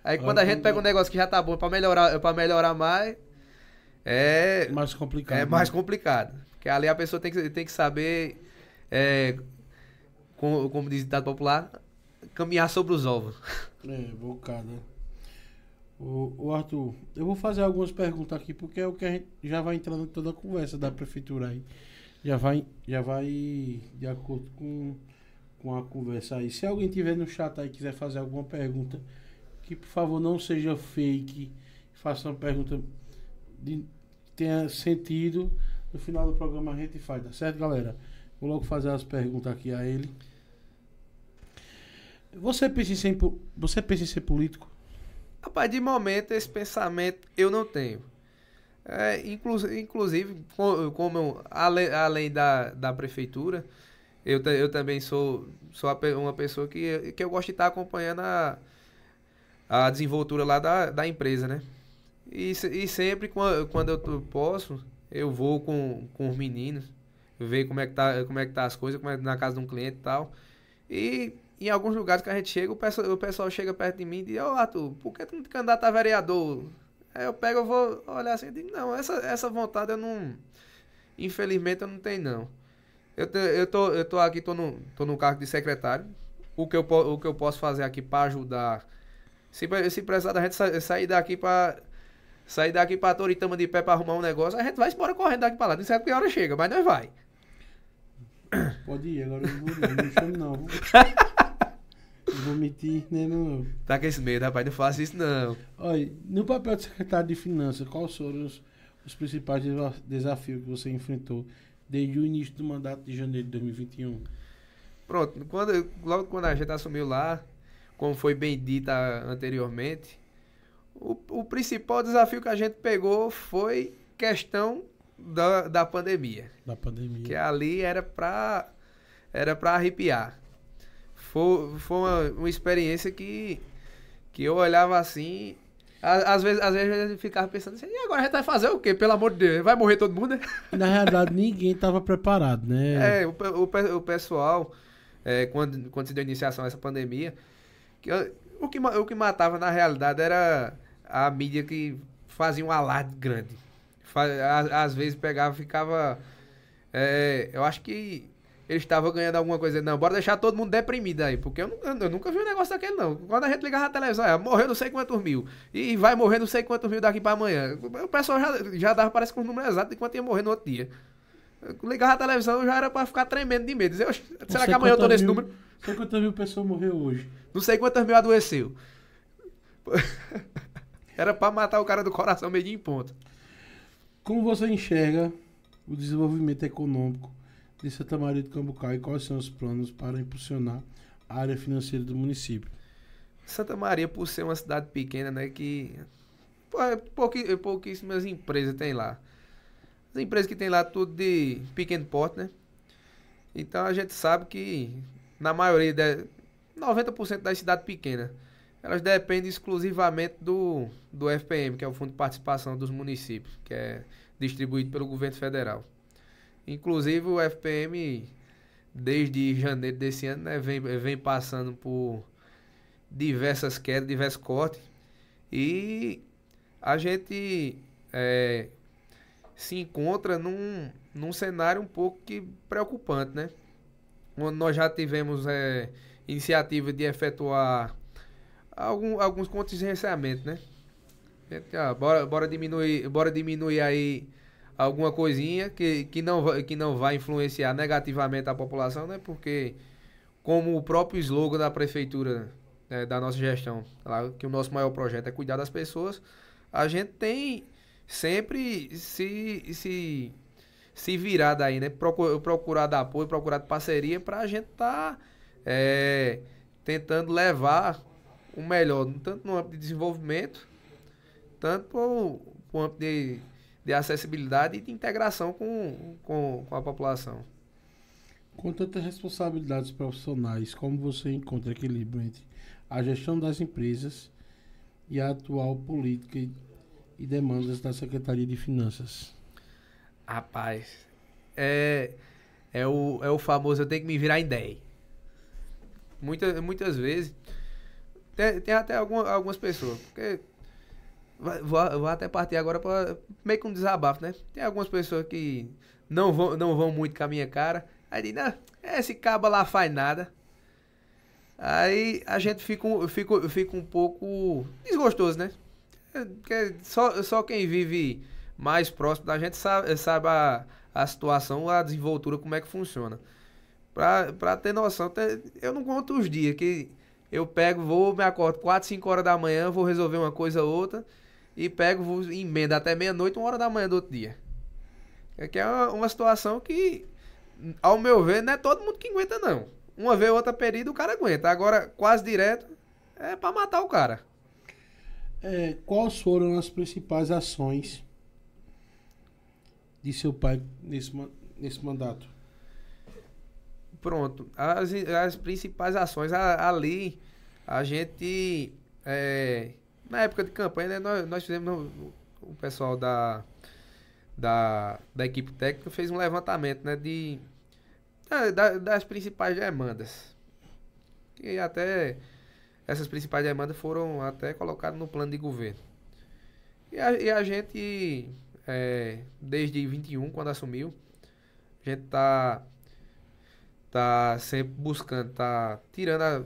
Aí quando a gente pega um negócio que já tá bom para melhorar, para melhorar mais, é, é mais complicado. É mais né? complicado, porque ali a pessoa tem que, tem que saber é, como, como diz o ditado popular, caminhar sobre os ovos. É, bocado, né? O, o Arthur, eu vou fazer algumas perguntas aqui, porque é o que a gente já vai entrando em toda a conversa da prefeitura aí. Já vai, já vai de acordo com, com a conversa aí. Se alguém tiver no chat aí quiser fazer alguma pergunta, que por favor não seja fake, faça uma pergunta de, tenha sentido. No final do programa a gente faz, tá certo, galera? Vou logo fazer as perguntas aqui a ele. Você pensa, em ser, você pensa em ser político? Rapaz, de momento esse pensamento eu não tenho. É, inclu, inclusive, como eu, além, além da, da prefeitura, eu, eu também sou, sou uma pessoa que, que eu gosto de estar acompanhando a, a desenvoltura lá da, da empresa, né? E, e sempre quando eu posso, eu vou com, com os meninos, ver como é que tá, como é que tá as coisas, como é tá na casa de um cliente e tal. E em alguns lugares que a gente chega, o pessoal, o pessoal chega perto de mim e diz, ô oh, Arthur, por que tu não te candidata a vereador? Aí eu pego, eu vou olhar assim e digo, não, essa, essa vontade eu não. Infelizmente eu não tenho, não. Eu, te, eu, tô, eu tô aqui, tô no, tô no cargo de secretário. O que eu, o que eu posso fazer aqui para ajudar. Se, se precisar da gente sair daqui para sair daqui pra Toritama de pé pra arrumar um negócio, a gente vai embora correndo daqui pra lá. Não sei que hora chega, mas nós vai. Pode ir, agora eu não vou, não, não chamo não. vou mentir, né? Não. Tá com esse medo, rapaz, não faça isso não. Olha, no papel de secretário de Finanças, quais foram os, os principais desafios que você enfrentou desde o início do mandato de janeiro de 2021? Pronto, quando, logo quando a gente assumiu lá, como foi bem dita anteriormente, o, o principal desafio que a gente pegou foi questão da, da pandemia. Da pandemia. Que ali era para era arrepiar. Foi, foi uma, uma experiência que, que eu olhava assim. Às, vezes, às vezes eu ficava pensando assim, e agora a gente vai fazer o quê? Pelo amor de Deus, vai morrer todo mundo? né Na realidade, ninguém estava preparado, né? É, o, o, o pessoal, é, quando, quando se deu iniciação a essa pandemia, que eu, o, que, o que matava na realidade era a mídia que fazia um alarde grande. Faz, às, às vezes pegava, ficava. É, eu acho que eles estavam ganhando alguma coisa. Não, bora deixar todo mundo deprimido aí, porque eu, eu, nunca vi um negócio daquele, não. Quando a gente ligava a televisão, é, morreu não sei quantos mil, e vai morrer não sei quantos mil daqui para amanhã. O pessoal já, já dava, parece, com um número exato de quanto ia morrer no outro dia. Eu ligava a televisão já era para ficar tremendo de medo. Dizer, será que amanhã eu tô nesse mil, número? Não sei quantas mil pessoas morreu hoje. Não sei quantas mil adoeceu. era para matar o cara do coração meio em ponto. Como você enxerga o desenvolvimento econômico de Santa Maria de Cambucai e quais são os planos para impulsionar a área financeira do município? Santa Maria, por ser uma cidade pequena, né, que é pouqui, é pouquíssimas empresas tem lá. As empresas que tem lá tudo de pequeno porte, né? Então a gente sabe que na maioria, de, 90% das cidades pequenas, elas dependem exclusivamente do, do FPM, que é o Fundo de Participação dos Municípios, que é distribuído pelo governo federal. Inclusive o FPM, desde janeiro desse ano, né, vem, vem passando por diversas quedas, diversos cortes. E a gente é, se encontra num, num cenário um pouco que preocupante, né? Quando nós já tivemos é, iniciativa de efetuar algum, alguns contingenciamentos, né? Gente, bora, bora, diminuir, bora diminuir aí alguma coisinha que, que, não, que não vai influenciar negativamente a população, né? Porque, como o próprio slogan da prefeitura né, da nossa gestão, que o nosso maior projeto é cuidar das pessoas, a gente tem sempre se, se, se virar daí, né? Procurar, procurar dar apoio, procurar parceria para a gente estar tá, é, tentando levar o melhor, tanto no âmbito de desenvolvimento, tanto para o âmbito de de acessibilidade e de integração com, com, com a população. Com tantas responsabilidades profissionais, como você encontra equilíbrio entre a gestão das empresas e a atual política e, e demandas da Secretaria de Finanças? Rapaz, é, é, o, é o famoso eu tenho que me virar em 10. Muitas, muitas vezes. Tem, tem até algumas pessoas, porque Vou, vou até partir agora para meio que um desabafo, né? Tem algumas pessoas que não vão, não vão muito com a minha cara. Aí diz, não, esse caba lá faz nada. Aí a gente fica, fica, fica um pouco desgostoso, né? É, porque só, só quem vive mais próximo da gente sabe, sabe a, a situação, a desenvoltura, como é que funciona. Pra, pra ter noção, eu não conto os dias que eu pego, vou, me acordo 4, 5 horas da manhã, vou resolver uma coisa ou outra e pego, emenda até meia-noite, uma hora da manhã do outro dia. É que é uma, uma, situação que, ao meu ver, não é todo mundo que aguenta, não. Uma vez ou outra perida, o cara aguenta. Agora, quase direto, é para matar o cara. É, quais foram as principais ações de seu pai nesse, nesse mandato? Pronto. As, as principais ações a, ali, a gente. É, na época de campanha, né, nós, nós fizemos, no, o pessoal da, da, da equipe técnica fez um levantamento, né, de, da, das principais demandas. E até essas principais demandas foram até colocadas no plano de governo. E a, e a gente, é, desde 21, quando assumiu, a gente tá, tá sempre buscando, tá tirando, a,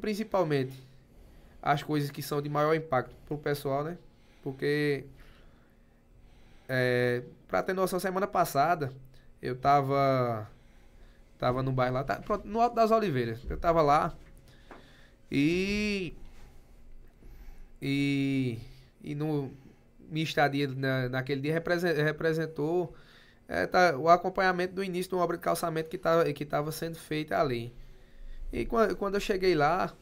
principalmente as coisas que são de maior impacto pro pessoal, né? Porque, é, pra ter noção, semana passada eu tava, tava no bairro lá, tá, pronto, no Alto das Oliveiras. Eu tava lá e. E. E no, minha estadia na, naquele dia representou é, tá, o acompanhamento do início de uma obra de calçamento que estava que tava sendo feita ali. E quando eu cheguei lá,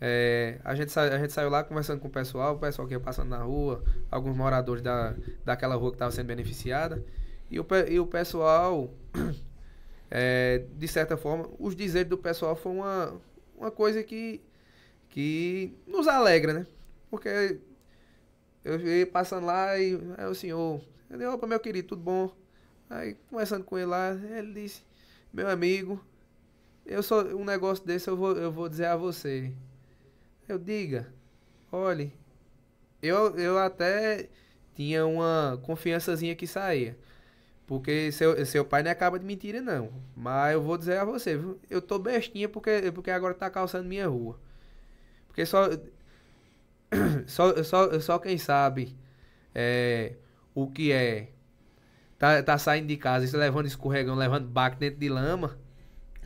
é, a, gente sa, a gente saiu lá conversando com o pessoal, o pessoal que ia passando na rua, alguns moradores da, daquela rua que estava sendo beneficiada. E o, e o pessoal, é, de certa forma, os dizeres do pessoal foi uma, uma coisa que, que nos alegra, né? Porque eu ia passando lá e aí o senhor, eu opa, meu querido, tudo bom? Aí conversando com ele lá, ele disse, meu amigo, eu sou um negócio desse eu vou, eu vou dizer a você. Eu diga, olhe, eu, eu até tinha uma confiançazinha que saía. Porque seu, seu pai não acaba de mentira, não. Mas eu vou dizer a você, viu? Eu tô bestinha porque, porque agora tá calçando minha rua. Porque só. Só, só, só quem sabe é, o que é. Tá, tá saindo de casa, levando escorregão, levando baque dentro de lama.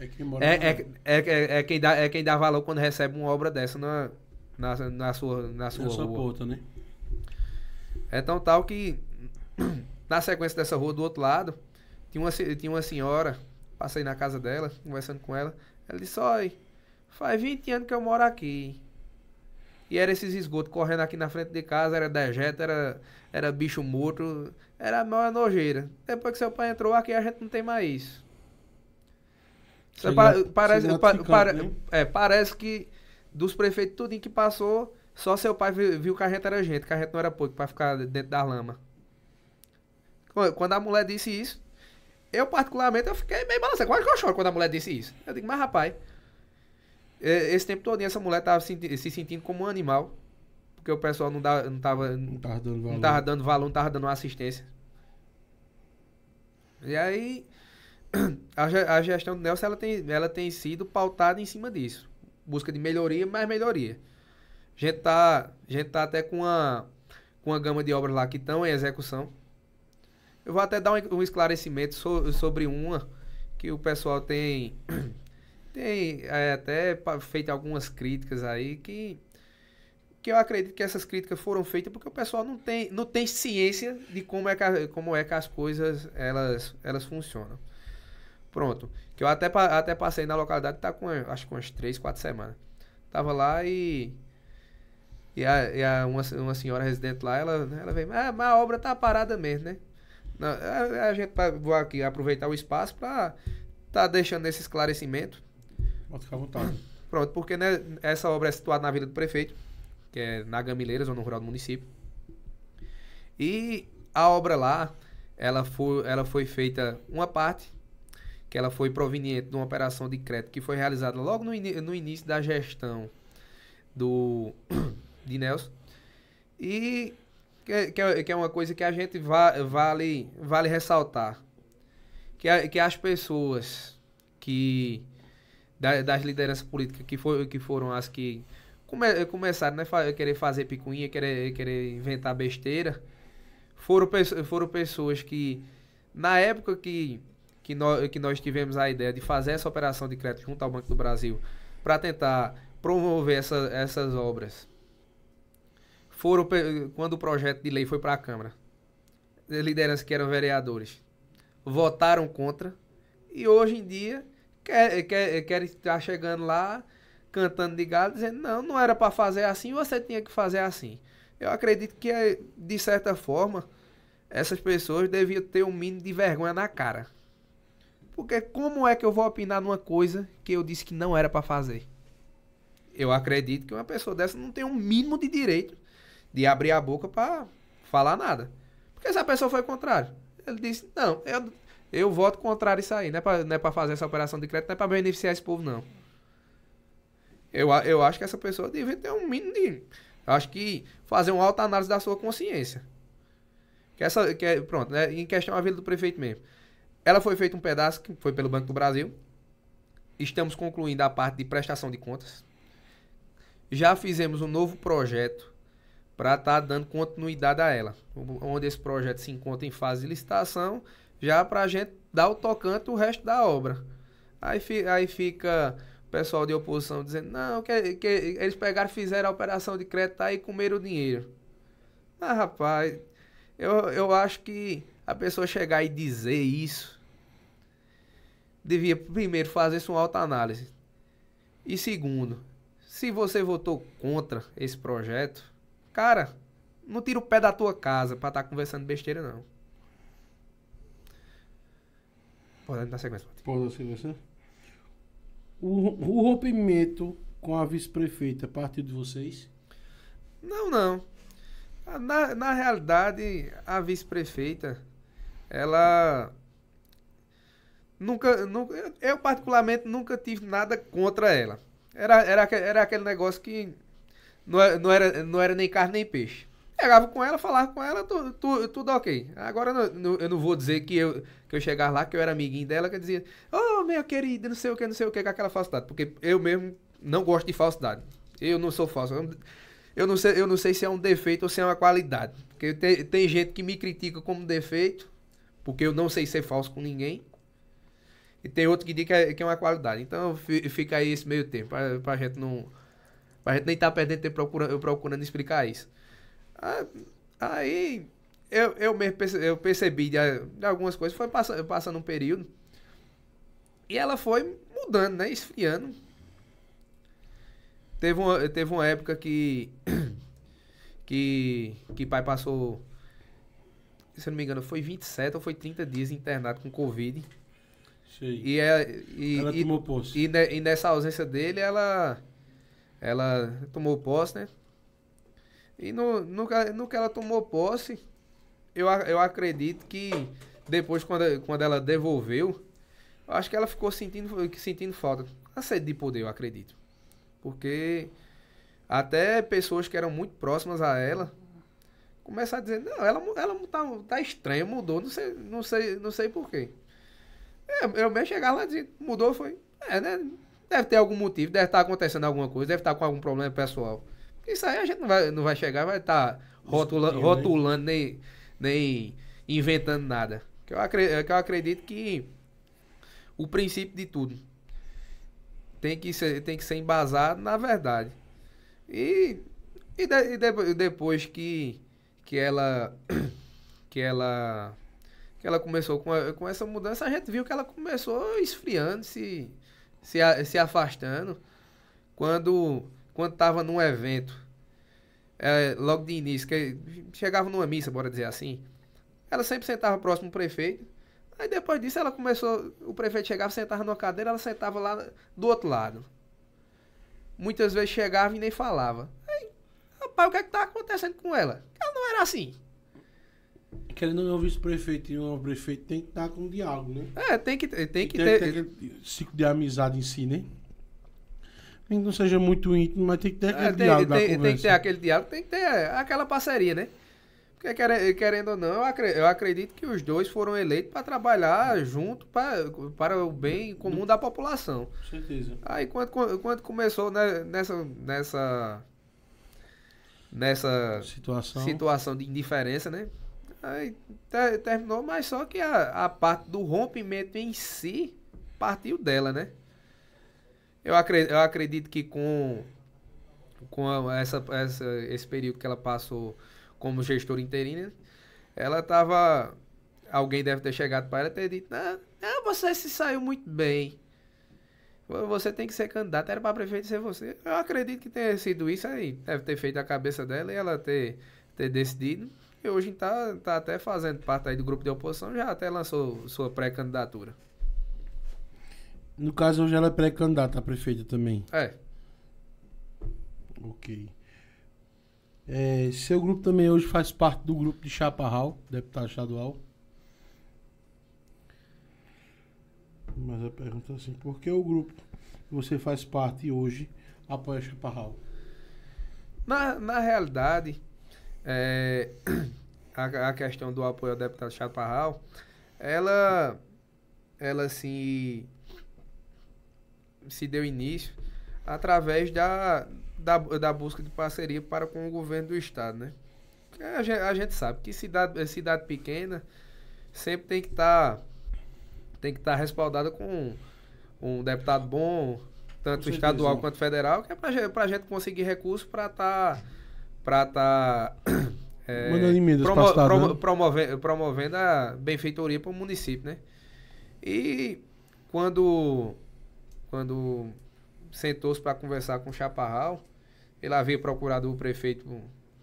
É quem, mora é, é, é, é, quem dá, é quem dá valor quando recebe uma obra dessa na, na, na sua na sua, na sua porta, né? É tão tal que na sequência dessa rua do outro lado tinha uma, tinha uma senhora, passei na casa dela, conversando com ela, ela disse, olha, faz 20 anos que eu moro aqui. E era esses esgotos correndo aqui na frente de casa, era dejeto, era, era bicho morto, era a maior nojeira. Depois que seu pai entrou aqui, a gente não tem mais isso. É pa parece, pa para, né? é, parece que dos prefeitos em que passou, só seu pai viu, viu que a gente era gente, que a gente não era pouco para ficar dentro da lama. Quando a mulher disse isso, eu particularmente eu fiquei meio balançado. Quase que eu choro quando a mulher disse isso. Eu digo, mas rapaz, esse tempo todo essa mulher tava se, se sentindo como um animal. Porque o pessoal não, dá, não, tava, não, tava dando valor. não tava dando valor, não tava dando assistência. E aí, a, gestão do Nelson ela tem, ela tem sido pautada em cima disso. Busca de melhoria, mais melhoria. A gente tá, a gente tá até com uma, com uma gama de obras lá que estão em execução. Eu vou até dar um, um esclarecimento so, sobre uma que o pessoal tem, tem é, até feito algumas críticas aí que que eu acredito que essas críticas foram feitas porque o pessoal não tem, não tem ciência de como é que, como é que as coisas elas, elas funcionam. Pronto. Que eu até, até passei na localidade, tá com, acho que umas três quatro semanas. Tava lá e. E, a, e a, uma, uma senhora residente lá, ela, ela veio, ah, mas a obra tá parada mesmo, né? Não, a, é, é, a, gente vai vou aqui aproveitar o espaço pra tá deixando esse esclarecimento. Pode ficar à vontade. Pronto, porque né, essa obra é situada na Vila do Prefeito, que é na Gamileiras, zona rural do município. E a obra lá, ela foi, ela foi feita uma parte que ela foi proveniente de uma operação de crédito que foi realizada logo no, in no início da gestão do de Nelson. E que, que, é uma coisa que a gente va vale, vale ressaltar. Que, a, que as pessoas que da, das lideranças políticas que, foi que foram as que come, começaram né, fa querer fazer picuinha, querer, querer inventar besteira, foram, foram pessoas que, na época que que nós, que nós tivemos a ideia de fazer essa operação de crédito junto ao Banco do Brasil para tentar promover essa, essas obras foram quando o projeto de lei foi para a Câmara. Lideranças que eram vereadores votaram contra e hoje em dia querem quer, quer estar chegando lá cantando de galo dizendo não, não era para fazer assim, você tinha que fazer assim. Eu acredito que de certa forma essas pessoas deviam ter um mínimo de vergonha na cara. Porque como é que eu vou opinar numa coisa que eu disse que não era para fazer? Eu acredito que uma pessoa dessa não tem um mínimo de direito de abrir a boca para falar nada. Porque se a pessoa foi contrário, ele disse: "Não, eu eu voto contrário isso aí, não é para não é para fazer essa operação de crédito, não é para beneficiar esse povo não". Eu, eu acho que essa pessoa deveria ter um mínimo de acho que fazer uma alta análise da sua consciência. Que essa que é, pronto, né, em questão a vida do prefeito mesmo. Ela foi feita um pedaço que foi pelo Banco do Brasil. Estamos concluindo a parte de prestação de contas. Já fizemos um novo projeto para estar tá dando continuidade a ela, onde esse projeto se encontra em fase de licitação, já para a gente dar o tocante o resto da obra. Aí, fi, aí fica o pessoal de oposição dizendo: não, que, que eles pegaram, fizeram a operação de crédito e tá comeram o dinheiro. Ah, rapaz, eu, eu acho que a pessoa chegar e dizer isso, devia primeiro fazer sua autoanálise. E segundo, se você votou contra esse projeto, cara, não tira o pé da tua casa para estar tá conversando besteira, não. Pode dar sequência, Pode dar sequência. O, o rompimento com a vice-prefeita partiu de vocês? Não, não. Ah, na, na realidade, a vice-prefeita ela nunca, nunca eu particularmente nunca tive nada contra ela. Era, era, era aquele negócio que não era, é, não, era, não era nem carne nem peixe. Chegava com ela, falava com ela, tudo tudo tudo ok. Agora não, eu não vou dizer que eu, que eu chegava lá, que eu era amiguinho dela, que eu dizia, oh, minha querida, não sei o que, não sei o que, com aquela falsidade. Porque eu mesmo não gosto de falsidade. Eu não sou falso. Eu, eu não sei, eu não sei se é um defeito ou se é uma qualidade. Porque tem, tem gente que me critica como defeito porque eu não sei ser falso com ninguém. E tem outro que diz que é, que é uma qualidade. Então fica aí esse meio tempo, pra, pra gente não. Pra gente nem tá perdendo tempo procurando, procurando explicar isso. Ah, aí eu, eu mesmo percebi, eu percebi de, de, algumas coisas, foi passando, passando um período. E ela foi mudando, né? Esfriando. Teve uma, teve uma época que, que. que pai passou se eu não me engano, foi 27 ou foi 30 dias internado com Covid. Sei. E, é, e, ela e, tomou posse. E, e, nessa ausência dele, ela, ela tomou posse, né? E no, no, no que ela tomou posse, eu, eu acredito que depois, quando, quando ela devolveu, acho que ela ficou sentindo, sentindo falta. A sede de poder, eu acredito. Porque até pessoas que eram muito próximas a ela começar a dizer, não, ela, ela tá, tá estranha, mudou, não sei, não sei, não sei porquê. Eu, é, eu mesmo chegava lá e dizia, mudou, foi. É, né? Deve ter algum motivo, deve estar tá acontecendo alguma coisa, deve estar tá com algum problema pessoal. Isso aí a gente não vai, não vai chegar, vai estar tá rotula, né? rotulando, nem, nem inventando nada. Que eu, acredito, é que eu acredito que o princípio de tudo tem que ser, tem que ser embasado na verdade. E, e, de, e de, depois que que ela que ela que ela começou com, a, com essa mudança, a gente viu que ela começou esfriando, se se, a, se afastando quando quando estava num evento é, logo de início, que chegava numa missa, bora dizer assim. Ela sempre sentava próximo do prefeito. Aí depois disso ela começou, o prefeito chegava, sentava numa cadeira, ela sentava lá do outro lado. Muitas vezes chegava e nem falava. Rapaz, o que é que tá acontecendo com ela? Ela não era assim. É querendo ou não, o vice-prefeito e o prefeito tem que estar com diálogo, né? É, tem que, tem que, tem, que ter. Tem aquele ciclo de amizade em si, né? Não seja muito íntimo, mas tem que ter é, aquele é, tem, diálogo. Tem, tem, que ter aquele diálogo, tem que ter é, aquela parceria, né? Porque querendo ou não, eu acredito que os dois foram eleitos para trabalhar junto pra, para o bem comum da população. Com certeza. Aí quando, quando começou né, nessa, nessa nessa situação, situação de indiferença, né? Aí ter, terminou, mas só que a, a parte do rompimento em si partiu dela, né? Eu acredito, eu acredito que com, com essa, essa, esse período que ela passou como gestora interina, ela tava. Alguém deve ter chegado para ela e ter dito: não, você se saiu muito bem. Você tem que ser candidato, era para prefeito ser você. Eu acredito que tenha sido isso aí. Deve ter feito a cabeça dela e ela ter, ter decidido. E hoje está tá até fazendo parte aí do grupo de oposição, já até lançou sua pré-candidatura. No caso, hoje ela é pré-candidata a prefeita também. É. Ok. É, seu grupo também hoje faz parte do grupo de Chaparral, deputado estadual. Mas a pergunta é assim, por que o grupo que você faz parte hoje apoia Chaparral? Na, na realidade, é, a, a, questão do apoio ao deputado Chaparral, ela, ela se, se deu início através da, da, da busca de parceria para com o governo do estado, né? A gente, a gente sabe que cidade, cidade pequena sempre tem que estar... Tá tem que estar tá respaldada com um deputado bom, tanto com estadual certeza. quanto federal, que é para a gente conseguir recurso para estar. Tá, estar tá é, Mandando promo, promo, né? promovendo, promovendo a benfeitoria para o município, né? E quando, quando sentou-se para conversar com o Chaparral, ele havia procurado o prefeito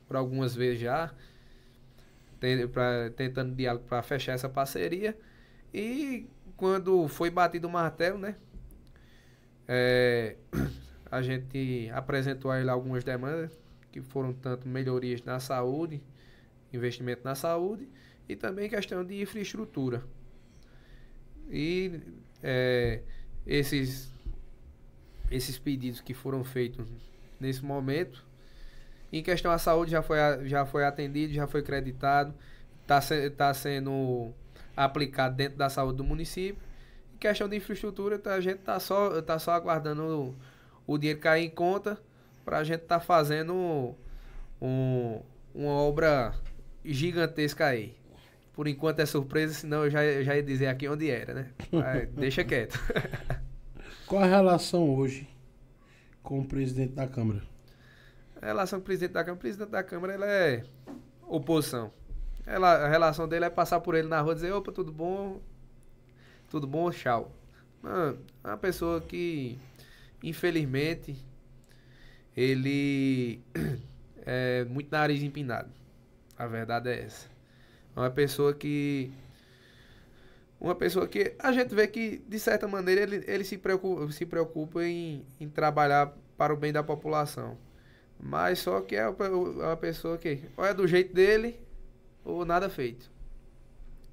por algumas vezes já, tentando diálogo para fechar essa parceria. E quando foi batido o martelo, né? É, a gente apresentou a ele algumas demandas, que foram tanto melhorias na saúde, investimento na saúde, e também questão de infraestrutura. E é, esses, esses pedidos que foram feitos nesse momento, em questão à saúde já foi, já foi atendido, já foi creditado, está se, tá sendo aplicado dentro da saúde do município. Em questão de infraestrutura, tá, a gente está só, tá só aguardando o, o dinheiro cair em conta para a gente estar tá fazendo um, uma obra gigantesca aí. Por enquanto é surpresa, senão eu já, eu já ia dizer aqui onde era, né? Mas deixa quieto. Qual a relação hoje com o presidente da Câmara? A relação com o presidente da Câmara, o presidente da Câmara ele é oposição. Ela, a relação dele é passar por ele na rua e dizer, opa, tudo bom? Tudo bom, tchau. Mano, é uma pessoa que, infelizmente, ele é muito nariz empinado. A verdade é essa. É uma pessoa que uma pessoa que a gente vê que, de certa maneira, ele, ele se preocupa, se preocupa em, em trabalhar para o bem da população. Mas só que é uma é pessoa que ou é do jeito dele, ou nada feito.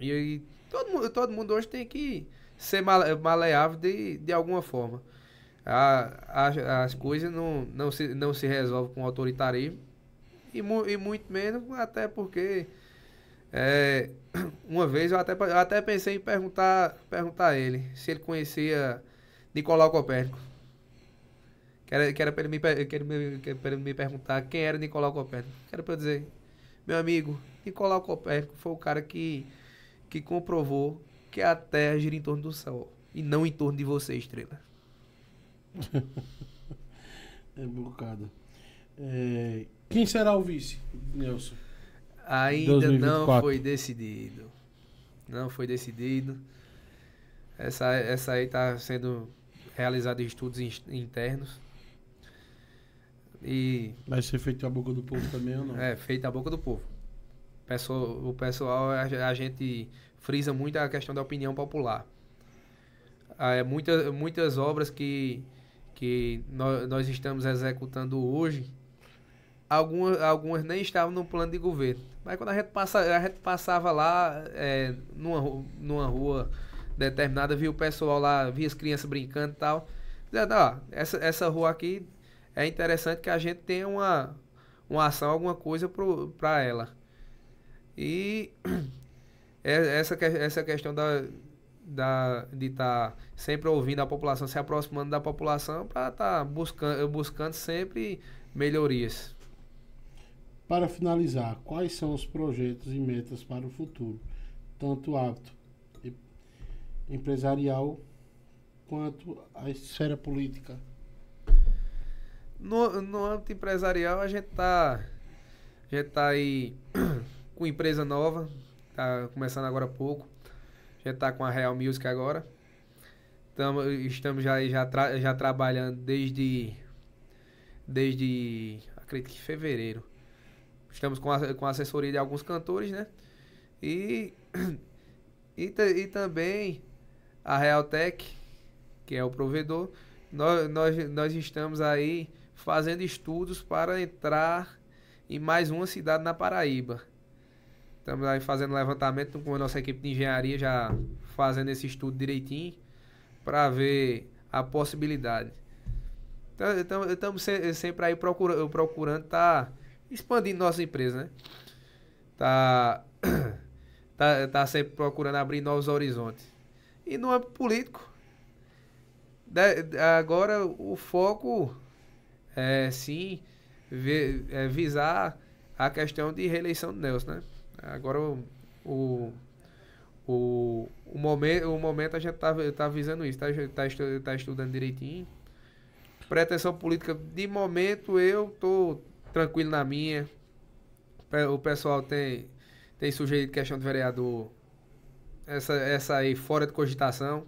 E todo mundo, todo mundo hoje tem que ser maleável de, de alguma forma. A, a, as coisas não, não, se, não se resolvem com autoritarismo e, mu, e muito menos até porque é, uma vez eu até, eu até pensei em perguntar, perguntar a ele se ele conhecia Nicolau Copérnico. Quero, era, para ele, me, que ele, ele me perguntar quem era Nicolau Copérnico. quero para eu dizer, meu amigo, Nicolau Copérnico foi o cara que, que comprovou que a Terra gira em torno do Sol e não em torno de você, estrela. é bocado. É, quem será o vice, Nelson? Ainda 2024. não foi decidido. Não foi decidido. Essa, essa aí está sendo realizada estudos internos. E... vai ser feito a boca do povo também ou não? É, feito a boca do povo. O pessoal, a gente frisa muito a questão da opinião popular. Ah, é, muitas muitas obras que, que nós, nós estamos executando hoje, algumas, algumas nem estavam no plano de governo. Mas quando a gente, passa, a gente passava lá, é, numa, numa rua determinada, via o pessoal lá, via as crianças brincando e tal. Dizia, ó, essa, essa rua aqui é interessante que a gente tenha uma, uma ação, alguma coisa para ela. E é, essa, essa questão da, da, de estar tá sempre ouvindo a população, se aproximando da população, para estar tá buscando, buscando sempre melhorias. Para finalizar, quais são os projetos e metas para o futuro, tanto o hábito empresarial quanto a esfera política? No, no âmbito empresarial, a gente tá, a gente tá aí com empresa nova, tá começando agora há pouco. A gente tá com a Real Music agora. Tamo, estamos já, já, tra, já trabalhando desde, desde, acredito que fevereiro. Estamos com a, com assessoria de alguns cantores, né? E, e, e também a Realtech, que é o provedor. Nós, nós, nós estamos aí fazendo estudos para entrar em mais uma cidade na Paraíba. Estamos aí fazendo levantamento com a nossa equipe de engenharia, já fazendo esse estudo direitinho, para ver a possibilidade. Então, então estamos sempre aí procurando, procurando tá expandindo nossa empresa, né? Tá, tá, tá sempre procurando abrir novos horizontes. E no âmbito político, agora o foco é, sim vi, é, visar a questão de reeleição de Nelson, né? Agora o, o, o, momento, o momento a gente tá, tá visando isso, tá, tá, estu, tá estudando direitinho. Pretensão política, de momento eu tô tranquilo na minha. O pessoal tem, tem sujeito questão de vereador, essa, essa aí fora de cogitação.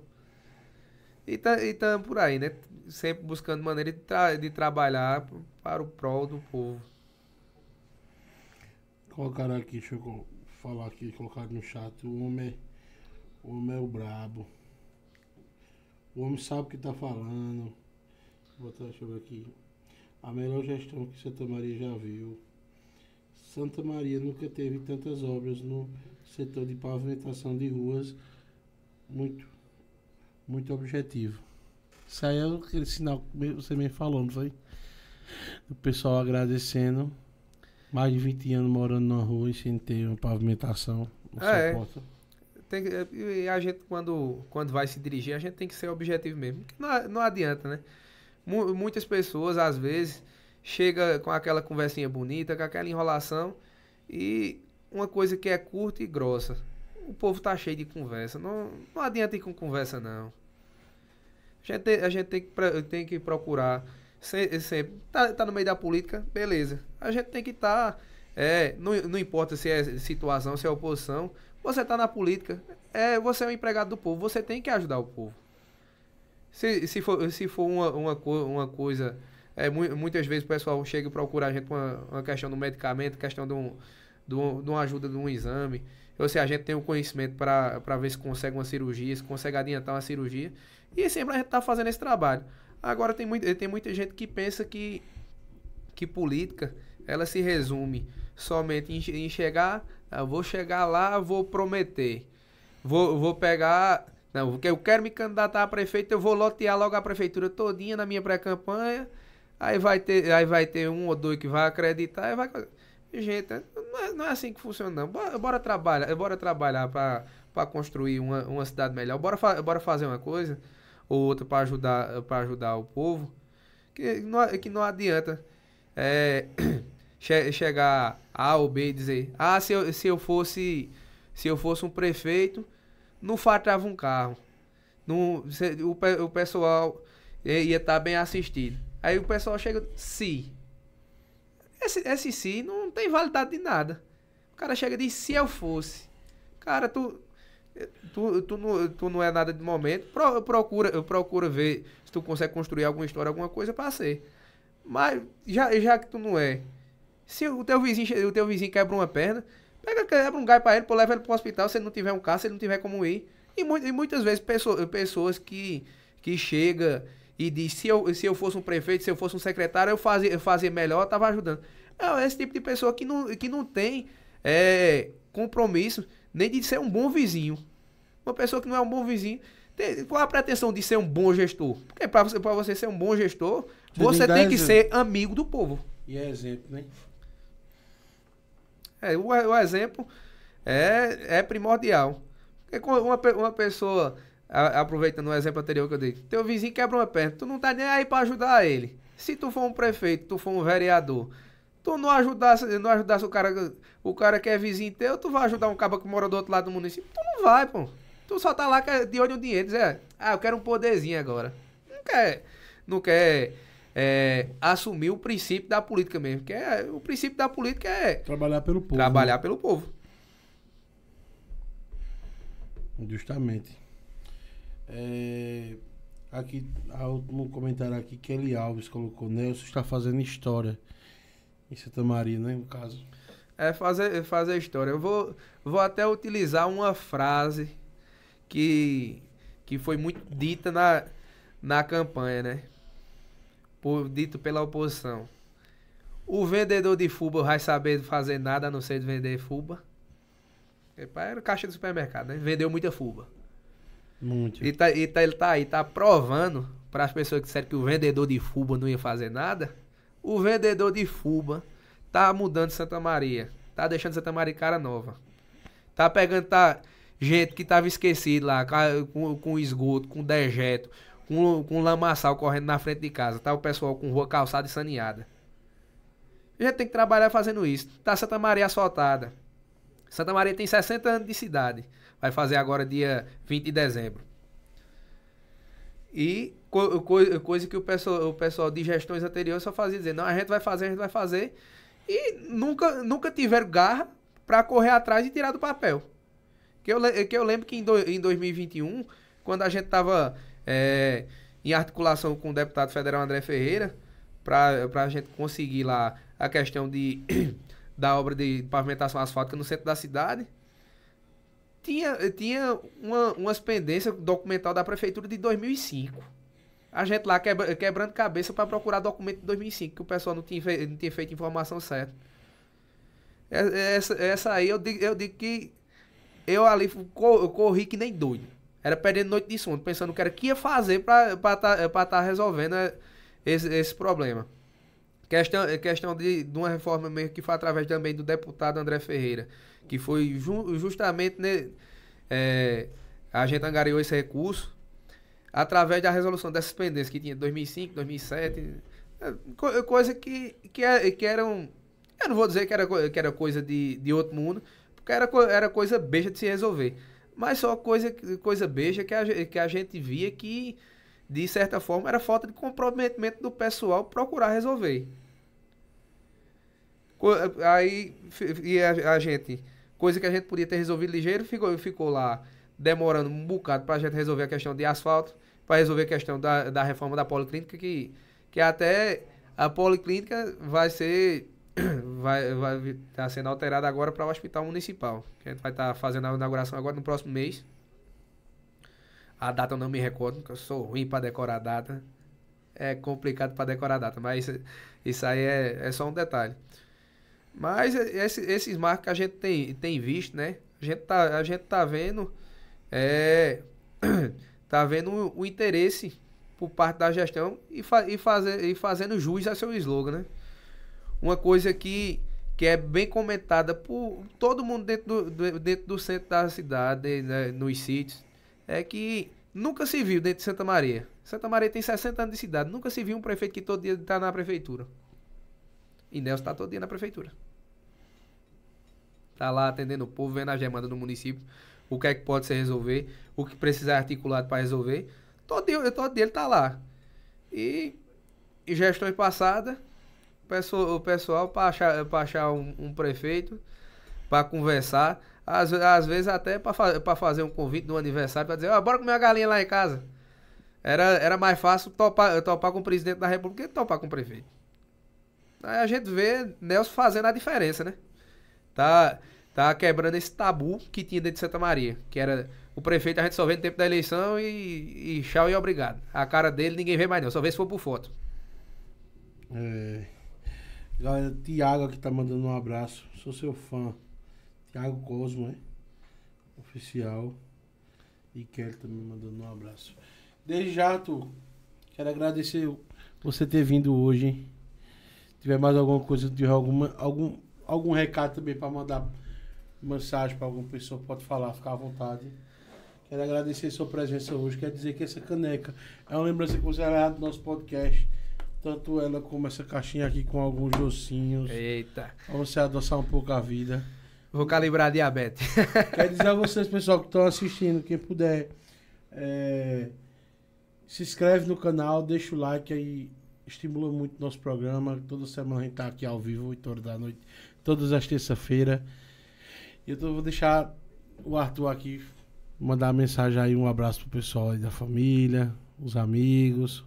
E tá, e tá por aí, né? sempre buscando maneira de, tra de trabalhar para o prol do povo. Colocaram aqui, deixa eu falar aqui, colocaram no chat, o homem, o homem é o brabo. O homem sabe o que está falando. Vou botar, deixa eu ver aqui. A melhor gestão que Santa Maria já viu. Santa Maria nunca teve tantas obras no setor de pavimentação de ruas. Muito, muito objetivo. Isso aí é aquele sinal que você me falou, não foi? O pessoal agradecendo. Mais de 20 anos morando na rua e sem ter uma pavimentação. É. e a gente, quando, quando vai se dirigir, a gente tem que ser objetivo mesmo. Não, não adianta, né? M muitas pessoas, às vezes, chega com aquela conversinha bonita, com aquela enrolação e uma coisa que é curta e grossa. O povo tá cheio de conversa. Não, não adianta ir com conversa, não. A gente, tem, a gente tem, que, tem que procurar sempre. Se, tá, tá no meio da política, beleza. A gente tem que estar. Tá, é, não, não importa se é situação, se é oposição. Você tá na política. É, você é um empregado do povo. Você tem que ajudar o povo. Se, se for, se for uma, uma, uma coisa. É, muitas vezes o pessoal chega e procura a gente com uma, uma, questão do medicamento, questão de, um, de, um, de uma ajuda de um exame. Ou se a gente tem o um conhecimento para ver se consegue uma cirurgia, se consegue adiantar uma cirurgia. E sempre a gente tá fazendo esse trabalho. Agora tem, muita tem muita gente que pensa que, que política ela se resume somente em, chegar, ah, vou chegar lá, vou prometer. Vou, vou pegar. Não, porque eu quero me candidatar a prefeito, eu vou lotear logo a prefeitura todinha na minha pré-campanha. Aí vai ter, aí vai ter um ou dois que vai acreditar e vai gente, não é, não é, assim que funciona, não. Bora, bora trabalhar, bora trabalhar para construir uma, uma cidade melhor. Bora, fa bora fazer uma coisa ou outra para ajudar, para ajudar o povo, que não, que não adianta é, che chegar A ou B e dizer, ah, se eu, se eu fosse se eu fosse um prefeito, não faltava um carro. Não, se, o, o pessoal ia estar tá bem assistido. Aí o pessoal chega, se. Esse, esse se não tem validade de nada. O cara chega e diz, se eu fosse. Cara, tu, Tu, tu, não, tu não é nada de momento. Pro, procura, eu procuro ver se tu consegue construir alguma história, alguma coisa para ser. Mas já, já que tu não é, se o teu vizinho, o teu vizinho quebra uma perna, pega, quebra um gai para ele, pô, leva ele pro hospital se ele não tiver um carro, se ele não tiver como ir. E, e muitas vezes pessoas, pessoas que, que chega e diz, se eu, se eu fosse um prefeito, se eu fosse um secretário, eu fazia, eu fazia melhor, eu tava ajudando. É esse tipo de pessoa que não, que não tem é, compromisso nem de ser um bom vizinho. Uma pessoa que não é um bom vizinho. Tem, qual a pretensão de ser um bom gestor? Porque para você, você ser um bom gestor, você, você tem, tem que ser amigo do povo. E é exemplo, né? É, o, o exemplo é, é primordial. Porque uma, uma pessoa, a, aproveitando o exemplo anterior que eu dei, teu vizinho quebra uma perna, tu não tá nem aí para ajudar ele. Se tu for um prefeito, tu for um vereador, Tu não ajudasse, não ajudasse o cara, o cara que é vizinho teu, tu vai ajudar um cara que mora do outro lado do município? Tu não vai, pô. Tu só tá lá é de olho no dinheiro, dizer, é, ah, eu quero um poderzinho agora. Não quer, não quer é, assumir o princípio da política mesmo. Que é, o princípio da política é. Trabalhar pelo povo. Trabalhar né? pelo povo. Justamente. É, aqui, o último comentário aqui, Kelly Alves colocou: Nelson está fazendo história. Em Santa Maria, né, no caso. É fazer, é fazer história. Eu vou, vou até utilizar uma frase que, que foi muito dita na, na campanha, né? Por, dito pela oposição. O vendedor de fuba vai saber fazer nada a não ser de vender fuba. Era caixa do supermercado, né? Vendeu muita fuba. Muito. E, tá, e tá, ele tá aí, tá provando para as pessoas que disseram que o vendedor de fuba não ia fazer nada o vendedor de Fuba tá mudando Santa Maria. Tá deixando Santa Maria cara nova. Tá pegando tá, gente que tava esquecido lá, com, com esgoto, com dejeto, com, com lamaçal correndo na frente de casa. Tá o pessoal com rua calçada e saneada. A gente tem que trabalhar fazendo isso. Tá Santa Maria asfaltada. Santa Maria tem 60 anos de cidade. Vai fazer agora dia 20 de dezembro. E co co coisa que o pessoal, o pessoal de gestões anteriores só fazia dizer, não, a gente vai fazer, a gente vai fazer. E nunca, nunca tiveram garra para correr atrás e tirar do papel. Que eu, que eu lembro que em, do, em 2021, quando a gente estava é, em articulação com o deputado federal André Ferreira, para a gente conseguir lá a questão de, da obra de pavimentação asfáltica no centro da cidade, tinha, tinha uma, umas pendências documental da prefeitura de 2005. A gente lá quebra, quebrando cabeça para procurar documento de 2005, que o pessoal não tinha, não tinha feito informação certa. É, é, essa, essa aí eu digo, eu digo que eu ali eu corri que nem doido. Era perdendo noite de sono, pensando o que era que ia fazer para estar tá, tá resolvendo é, esse, esse problema. Questão, questão de, de, uma reforma mesmo que foi através também do deputado André Ferreira, que foi ju, justamente ne, né, é, a gente angariou esse recurso através da resolução dessas pendências que tinha 2005, 2007, é, coisa que, que, é, que eram... Eu não vou dizer que era, que era coisa de, de outro mundo, porque era, era coisa beija de se resolver. Mas só coisa, coisa beija que a, que a gente via que, de certa forma, era falta de comprometimento do pessoal procurar resolver. aí, e a, a gente... Coisa que a gente podia ter resolvido ligeiro ficou, ficou lá demorando um bocado para a gente resolver a questão de asfalto, para resolver a questão da, da reforma da policlínica, que, que até a policlínica vai ser vai vai tá sendo alterada agora para o hospital municipal que a gente vai estar tá fazendo a inauguração agora no próximo mês a data eu não me recordo porque eu sou ruim para decorar a data é complicado para decorar a data mas isso aí é, é só um detalhe mas é, esse, esses marcos que a gente tem, tem visto né a gente tá a gente tá vendo é, tá vendo o, o interesse por parte da gestão e, fa e, fazer, e fazendo jus a seu slogan, né? Uma coisa que, que é bem comentada por todo mundo dentro do, dentro do centro da cidade, né, nos sítios, é que nunca se viu dentro de Santa Maria. Santa Maria tem 60 anos de cidade, nunca se viu um prefeito que todo dia está na prefeitura. E Nelson está todo dia na prefeitura. Está lá atendendo o povo, vendo a demandas do município o que é que pode ser resolver, o que precisa articulado para resolver. Todo dia, todo ele está lá. E, e gestões passadas, o pessoal para achar, pra achar um, um prefeito, para conversar, às, às vezes até para fa fazer um convite no aniversário, para dizer, oh, bora comer uma galinha lá em casa. Era, era mais fácil topar, topar com o presidente da república que topar com o prefeito. Aí a gente vê Nelson fazendo a diferença, né? Tá tá quebrando esse tabu que tinha dentro de Santa Maria, que era o prefeito a gente só vê no tempo da eleição e, e tchau e obrigado. A cara dele ninguém vê mais não, só vê se for por foto. É. Galera, Tiago aqui tá mandando um abraço, sou seu fã. Tiago Cosmo, hein? Oficial. E Kelly também mandando um abraço. Desde já, tu, quero agradecer você ter vindo hoje, hein? Se tiver mais alguma coisa, tiver alguma, algum, algum recado também pra mandar mensagem para alguma pessoa, pode falar, ficar à vontade. Quero agradecer a sua presença hoje. Quero dizer que essa caneca é uma lembrança que você do nosso podcast. Tanto ela como essa caixinha aqui com alguns docinhos. Eita. Pra você adoçar um pouco a vida. Vou calibrar a diabetes. Quero dizer a vocês, pessoal, que estão assistindo, quem puder, é, se inscreve no canal, deixa o like aí, estimula muito o nosso programa. Toda semana a gente está aqui ao vivo, 8 horas da noite, todas as terças-feiras. E eu vou deixar o Arthur aqui mandar mensagem aí, um abraço pro pessoal aí da família, os amigos.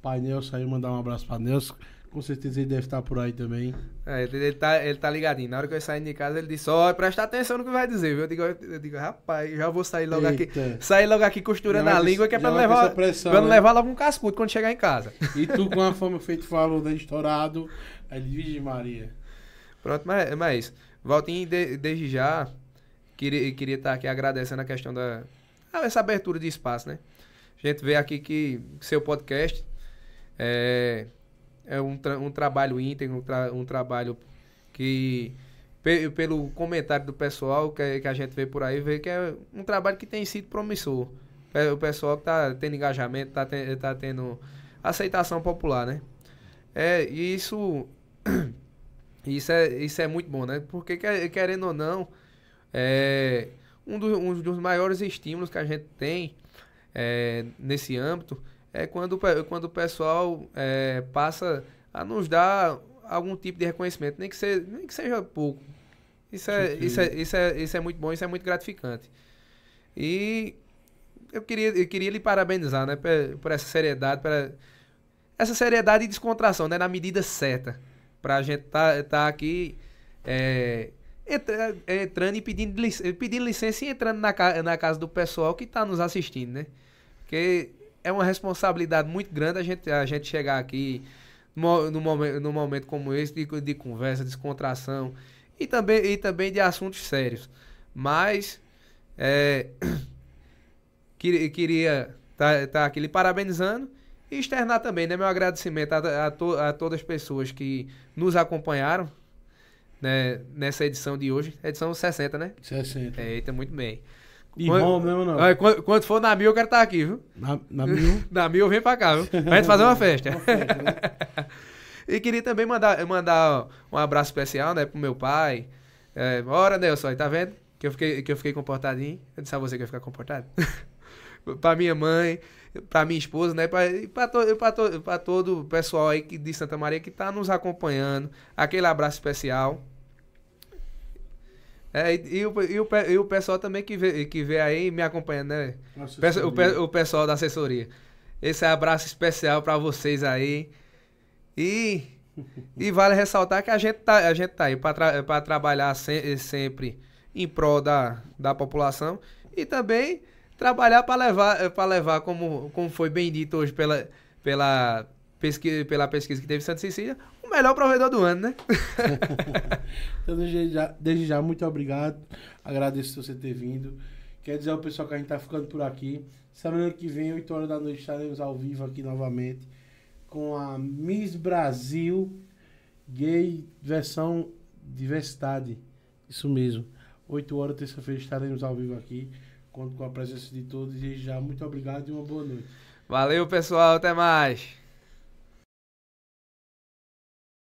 Pai Nelson aí, mandar um abraço pra Nelson. Com certeza ele deve estar tá por aí também. É, ele, ele, tá, ele tá ligadinho. Na hora que eu saí de casa, ele disse, ó, oh, presta atenção no que vai dizer, viu? Eu digo, eu digo rapaz, já vou sair logo Eita. aqui. Sair logo aqui costurando a língua, que é pra não levar, pressão, pra né? levar logo um cascudo quando chegar em casa. E tu com a fama feito falou, né, estourado, aí ele, Maria. Pronto, mas, mas é isso. Valtinho, de, desde já, queria, queria estar tá aqui agradecendo a questão da. Ah, essa abertura de espaço, né? A gente vê aqui que seu podcast é, é um, tra um trabalho íntegro, um, tra um trabalho que pelo comentário do pessoal que, que, a gente vê por aí, vê que é um trabalho que tem sido promissor. O pessoal que tá tendo engajamento, tá, ten, tá tendo aceitação popular, né? É, e isso Isso é, isso é muito bom, né? Porque, querendo ou não, é, um, um dos maiores estímulos que a gente tem é, nesse âmbito é quando, quando o pessoal é, passa a nos dar algum tipo de reconhecimento, nem que seja, nem que seja pouco. Isso é, isso, é, isso, é, isso é muito bom, isso é muito gratificante. E eu queria, eu queria lhe parabenizar né, por, por essa seriedade, por essa seriedade e descontração né, na medida certa para a gente tá, tá aqui é, entra, é, entrando e pedindo, licença, pedindo licença e entrando na, na casa do pessoal que está nos assistindo, né? Porque é uma responsabilidade muito grande a gente, a gente chegar aqui no, no, momento, no momento como esse de, de conversa, descontração e também, e também de assuntos sérios. Mas é, queria estar tá, tá aqui lhe parabenizando e externar também, né? Meu agradecimento a, a, to, a todas as pessoas que nos acompanharam né, nessa edição de hoje. Edição 60, né? 60. É, eita, muito bem. E quando, mesmo, não. quando, quando, for na mil, eu quero estar tá aqui, viu? Na, na mil? na mil, vem pra cá, viu? Pra gente fazer uma festa. Né? e queria também mandar, mandar um abraço especial, né, pro meu pai. É, ora, Nelson, aí, tá vendo? Que eu fiquei, que eu fiquei comportadinho. Eu disse a você que eu ia ficar comportado. pra minha mãe para minha esposa, né? Para to, to, todo o pessoal aí que, de Santa Maria que está nos acompanhando. Aquele abraço especial. É, e, e, o, e, o, e o pessoal também que vê, que vê aí me acompanhando, né? O, o, pessoal da assessoria. Esse abraço especial para vocês aí. E, e vale ressaltar que a gente tá, a gente tá aí para tra, trabalhar se, sempre em prol da, da população e também Trabalhar para levar, eh, para levar como, como foi bem dito hoje pela, pela, pesquisa, pela pesquisa que teve Santa Cecília, o melhor provedor do ano, né? então, desde já, desde já, muito obrigado. Agradeço você ter vindo. Quer dizer ao pessoal que a gente tá ficando por aqui. Semana que vem, 8 horas da noite, estaremos ao vivo aqui novamente com a Miss Brasil Gay versão diversidade. Isso mesmo. 8 horas, terça-feira, estaremos ao vivo aqui. Conto com a presença de todos e já muito obrigado e uma boa noite. Valeu, pessoal. Até mais.